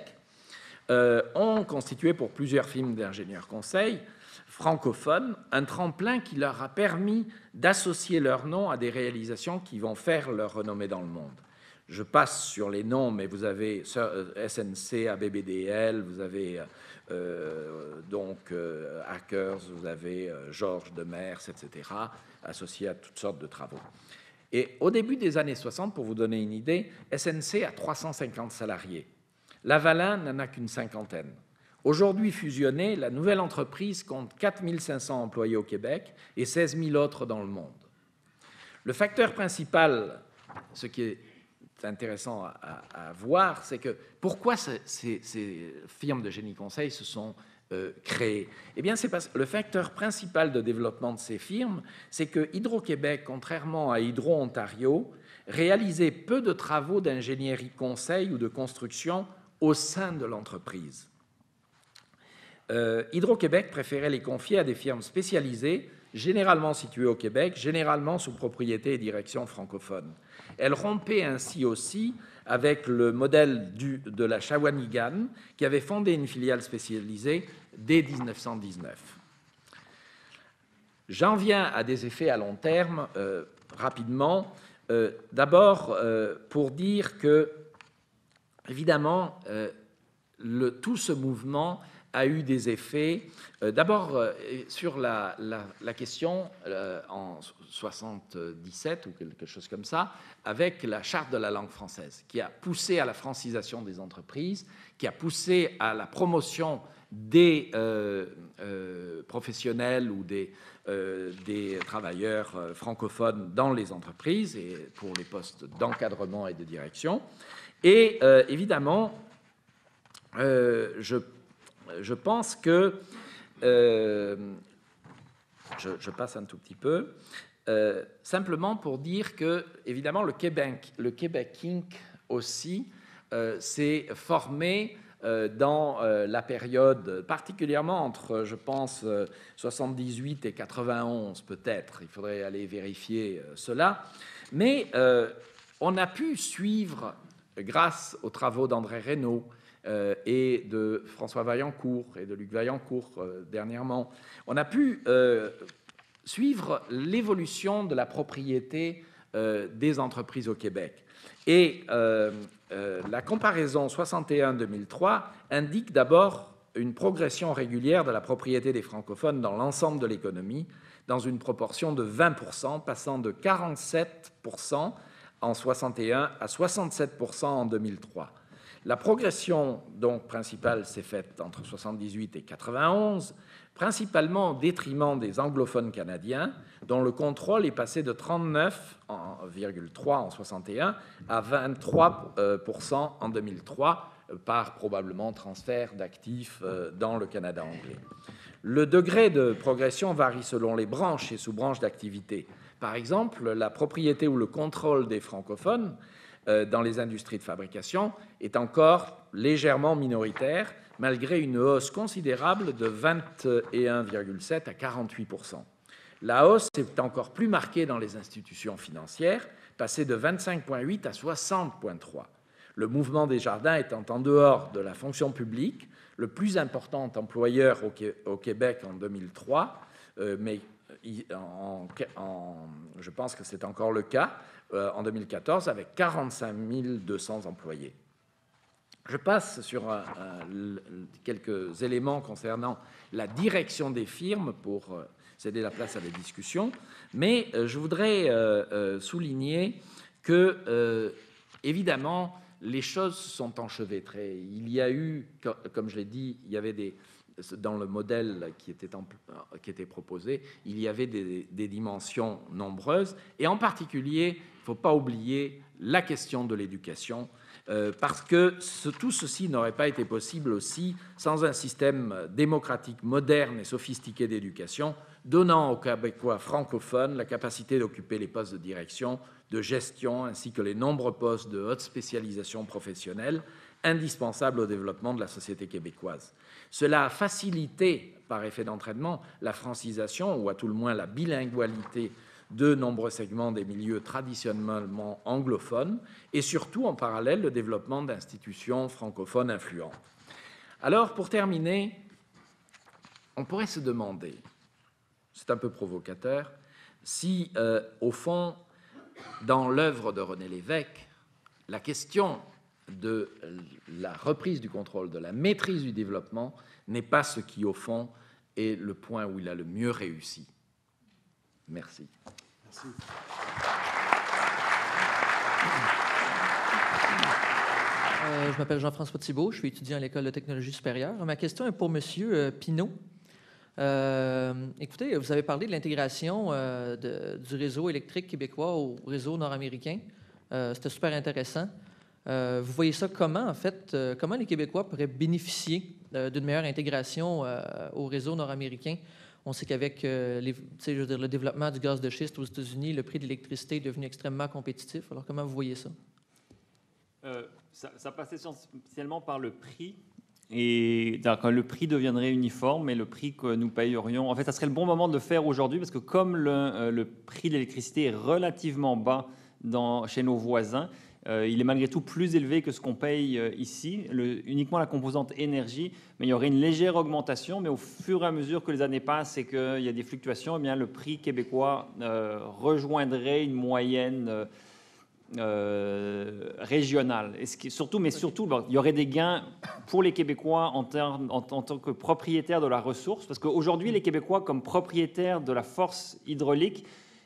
euh, ont constitué pour plusieurs films d'ingénieurs conseils francophones un tremplin qui leur a permis d'associer leur nom à des réalisations qui vont faire leur renommée dans le monde. Je passe sur les noms, mais vous avez SNC, euh, ABBDL, vous avez euh, donc Hackers, vous avez Georges Demers, etc., associés à toutes sortes de travaux. Et au début des années 60, pour vous donner une idée, SNC a 350 salariés. Lavalin n'en a qu'une cinquantaine. Aujourd'hui fusionnée, la nouvelle entreprise compte 4500 employés au Québec et 16 000 autres dans le monde. Le facteur principal, ce qui est intéressant à, voir, c'est que pourquoi ces, ces, firmes de génie conseil se sont euh, eh bien, c'est le facteur principal de développement de ces firmes, c'est que Hydro-Québec, contrairement à Hydro-Ontario, réalisait peu de travaux d'ingénierie conseil ou de construction au sein de l'entreprise. Euh, Hydro-Québec préférait les confier à des firmes spécialisées, généralement situées au Québec, généralement sous propriété et direction francophone. Elle rompait ainsi aussi avec le modèle de la Shawanigan qui avait fondé une filiale spécialisée dès 1919. J'en viens à des effets à long terme euh, rapidement. Euh, d'abord, euh, pour dire que, évidemment, tout ce mouvement a eu des effets. D'abord, sur la, question en 1977, ou quelque chose comme ça, avec la charte de la langue française, qui a poussé à la francisation des entreprises, qui a poussé à la promotion des euh, euh, professionnels ou des, euh, des travailleurs francophones dans les entreprises et pour les postes d'encadrement et de direction. Et évidemment, je, je, pense que... Je, passe un tout petit peu. simplement pour dire que, évidemment, le Québec, le Québec Inc. aussi s'est formé euh, dans euh, la période, particulièrement entre, je pense, 78 euh, et 91 peut-être, il faudrait aller vérifier cela, mais on a pu suivre, grâce aux travaux d'André Reynaud, et de François Vaillancourt et de Luc Vaillancourt dernièrement. On a pu suivre l'évolution de la propriété des entreprises au Québec. Et euh, la comparaison 61-2003 indique d'abord une progression régulière de la propriété des francophones dans l'ensemble de l'économie, dans une proportion de 20%, passant de 47% en 61 à 67% en 2003. La progression donc principale s'est faite entre 78 et 91, principalement au détriment des anglophones canadiens, dont le contrôle est passé de 39,3 en 61 à 23% euh, en 2003 euh, par probablement transfert d'actifs euh, dans le Canada anglais. Le degré de progression varie selon les branches et sous-branches d'activité. Par exemple, la propriété ou le contrôle des francophones dans les industries de fabrication est encore légèrement minoritaire, malgré une hausse considérable de 21,7 à 48 La hausse est encore plus marquée dans les institutions financières, passée de 25,8 à 60,3. Le mouvement des jardins étant en dehors de la fonction publique, le plus important employeur au Québec en 2003, euh, mais je pense que c'est encore le cas, euh, en 2014, avec 45 200 employés. Je passe sur euh, euh, quelques éléments concernant la direction des firmes pour euh, céder la place à la discussion, mais je voudrais souligner que, évidemment, les choses sont enchevêtrées. Il y a eu, comme je l'ai dit, il y avait des, dans le modèle qui était, proposé, il y avait des dimensions nombreuses, et en particulier, il ne faut pas oublier la question de l'éducation euh, parce que tout ceci n'aurait pas été possible aussi sans un système démocratique moderne et sophistiqué d'éducation, donnant aux Québécois francophones la capacité d'occuper les postes de direction, de gestion, ainsi que les nombreux postes de haute spécialisation professionnelle indispensables au développement de la société québécoise. Cela a facilité, par effet d'entraînement, la francisation, ou à tout le moins la bilingualité de nombreux segments des milieux traditionnellement anglophones et surtout en parallèle le développement d'institutions francophones influentes. Alors, pour terminer, on pourrait se demander, c'est un peu provocateur, si, euh, au fond, dans l'œuvre de René Lévesque, la question de la reprise du contrôle, de la maîtrise du développement, n'est pas ce qui, au fond, est le point où il a le mieux réussi. Merci. Euh, je m'appelle Jean-François Thibault, je suis étudiant à l'École de technologie supérieure. Ma question est pour M. Euh, Pinault. Euh, écoutez, vous avez parlé de l'intégration du réseau électrique québécois au réseau nord-américain. C'était super intéressant. vous voyez ça comment, en fait? comment les Québécois pourraient bénéficier d'une meilleure intégration au réseau nord-américain? On sait qu'avec euh, le développement du gaz de schiste aux États-Unis, le prix de l'électricité est devenu extrêmement compétitif. Alors, comment vous voyez ça? Euh, ça, passait passe essentiellement par le prix. Et quand le prix deviendrait uniforme et le prix que nous payerions. En fait, ça serait le bon moment de le faire aujourd'hui parce que, comme le, euh, le prix de l'électricité est relativement bas dans, chez nos voisins, euh, il est malgré tout plus élevé que ce qu'on paye euh, ici, uniquement la composante énergie, mais il y aurait une légère augmentation, mais au fur et à mesure que les années passent et qu'il y a des fluctuations, eh bien, le prix québécois euh, rejoindrait une moyenne régionale. surtout, mais surtout, il y aurait des gains pour les Québécois en, en tant que propriétaires de la ressource, parce qu'aujourd'hui, les Québécois, comme propriétaires de la force hydraulique,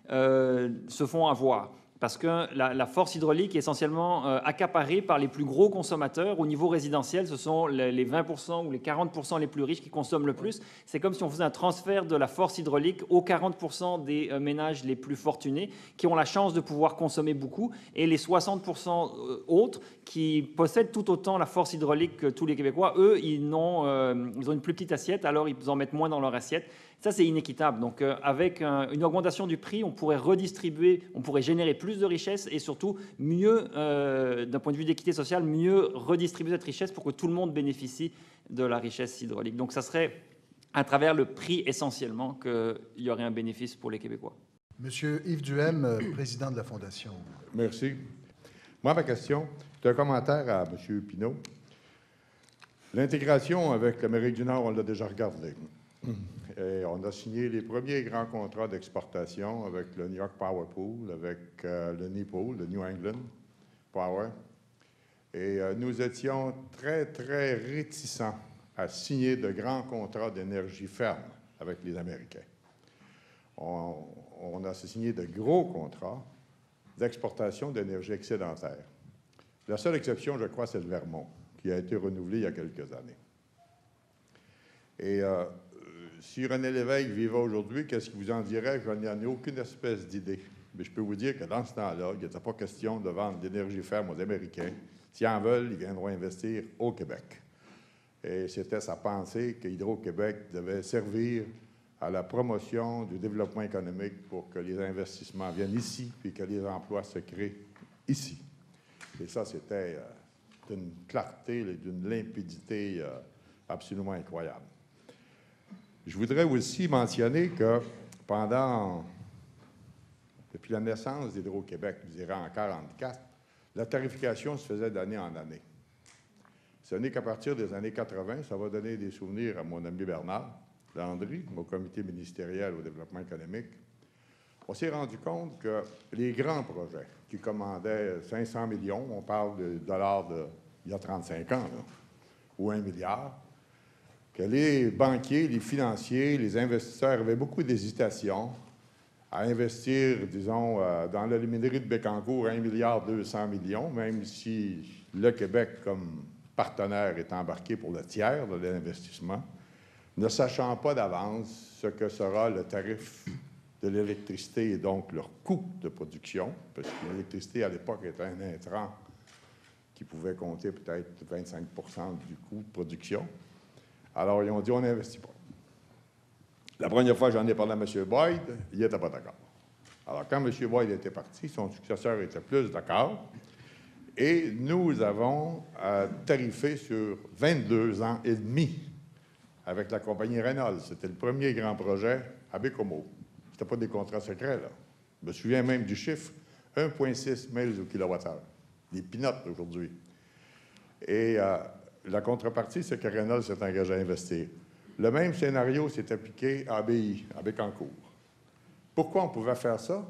se font avoir parce que la, force hydraulique est essentiellement euh, accaparée par les plus gros consommateurs. Au niveau résidentiel, ce sont les, 20% ou les 40% les plus riches qui consomment le plus. C'est comme si on faisait un transfert de la force hydraulique aux 40% des euh, ménages les plus fortunés qui ont la chance de pouvoir consommer beaucoup et les 60% euh, autres qui possèdent tout autant la force hydraulique que tous les Québécois. Eux, ils ont une plus petite assiette, alors ils en mettent moins dans leur assiette. Ça, c'est inéquitable. Donc, euh, avec euh, une augmentation du prix, on pourrait redistribuer, on pourrait générer plus de richesses et surtout mieux, euh, d'un point de vue d'équité sociale, mieux redistribuer cette richesse pour que tout le monde bénéficie de la richesse hydraulique. Donc, ça serait à travers le prix essentiellement qu'il y aurait un bénéfice pour les Québécois. Monsieur Yves Duhem, président de la Fondation. Merci. Moi, ma question, c'est un commentaire à Monsieur Pinault. L'intégration avec l'Amérique du Nord, on l'a déjà regardé. Et on a signé les premiers grands contrats d'exportation avec le New York Power Pool, avec euh, le NEPOOL, le New England Power. Et euh, nous étions très, très réticents à signer de grands contrats d'énergie ferme avec les Américains. On, a signé de gros contrats d'exportation d'énergie excédentaire. La seule exception, je crois, c'est le Vermont, qui a été renouvelé il y a quelques années. Et euh, si René Lévesque vivait aujourd'hui, qu'est-ce qu'il vous en dirait? Je n'en ai aucune espèce d'idée. Mais je peux vous dire que dans ce temps-là, il n'était pas question de vendre d'énergie ferme aux Américains. S'ils en veulent, ils viendront investir au Québec. Et c'était sa pensée que Hydro-Québec devait servir à la promotion du développement économique pour que les investissements viennent ici et que les emplois se créent ici. Et ça, c'était euh, d'une clarté et d'une limpidité euh, absolument incroyable. Je voudrais aussi mentionner que pendant, depuis la naissance d'Hydro-Québec, je dirais en 1944, la tarification se faisait d'année en année. Ce n'est qu'à partir des années 80, ça va donner des souvenirs à mon ami Bernard Landry, au comité ministériel au développement économique. On s'est rendu compte que les grands projets qui commandaient 500 millions, on parle de dollars de, il y a 35 ans, ou un milliard, que les banquiers, les financiers, les investisseurs avaient beaucoup d'hésitation à investir, disons, euh, dans la de Bécancour, 1,2 milliard millions, même si le Québec, comme partenaire, est embarqué pour le tiers de l'investissement, ne sachant pas d'avance ce que sera le tarif de l'électricité et donc leur coût de production, parce que l'électricité à l'époque était un intrant qui pouvait compter peut-être 25 du coût de production. Alors, ils ont dit, on n'investit pas. La première fois, j'en ai parlé à M. Boyd, il n'était pas d'accord. Alors, quand M. Boyd était parti, son successeur était plus d'accord. Et nous avons euh, tarifé sur 22 ans et demi avec la compagnie Reynolds. C'était le premier grand projet à Bécomo. Ce pas des contrats secrets, là. Je me souviens même du chiffre 1,6 miles au kilowattheure. Des pinottes aujourd'hui. Et euh, la contrepartie, c'est que Renault s'est engagé à investir. Le même scénario s'est appliqué à ABI, à Bécancour. Pourquoi on pouvait faire ça?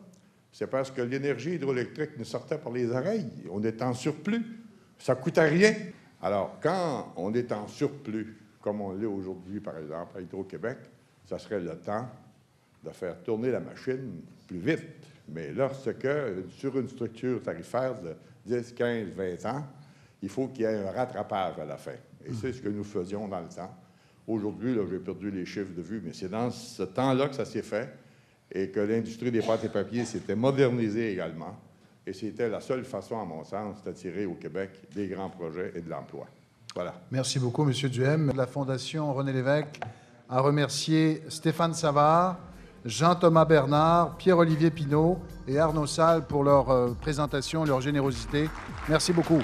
C'est parce que l'énergie hydroélectrique ne sortait par les oreilles. On est en surplus. Ça ne coûtait rien. Alors, quand on est en surplus, comme on l'est aujourd'hui, par exemple, à Hydro-Québec, ça serait le temps de faire tourner la machine plus vite. Mais lorsque, sur une structure tarifaire de 10, 15, 20 ans, il faut qu'il y ait un rattrapage à la fin. Et c'est ce que nous faisions dans le temps. Aujourd'hui, j'ai perdu les chiffres de vue, mais c'est dans ce temps-là que ça s'est fait et que l'industrie des pâtes et papiers s'était modernisée également. Et c'était la seule façon, à mon sens, d'attirer au Québec des grands projets et de l'emploi. Voilà. Merci beaucoup, M. Duhem. La Fondation René Lévesque a remercié Stéphane Savard, Jean-Thomas Bernard, Pierre-Olivier Pinault et Arnaud Salle pour leur euh, présentation, et leur générosité. Merci beaucoup.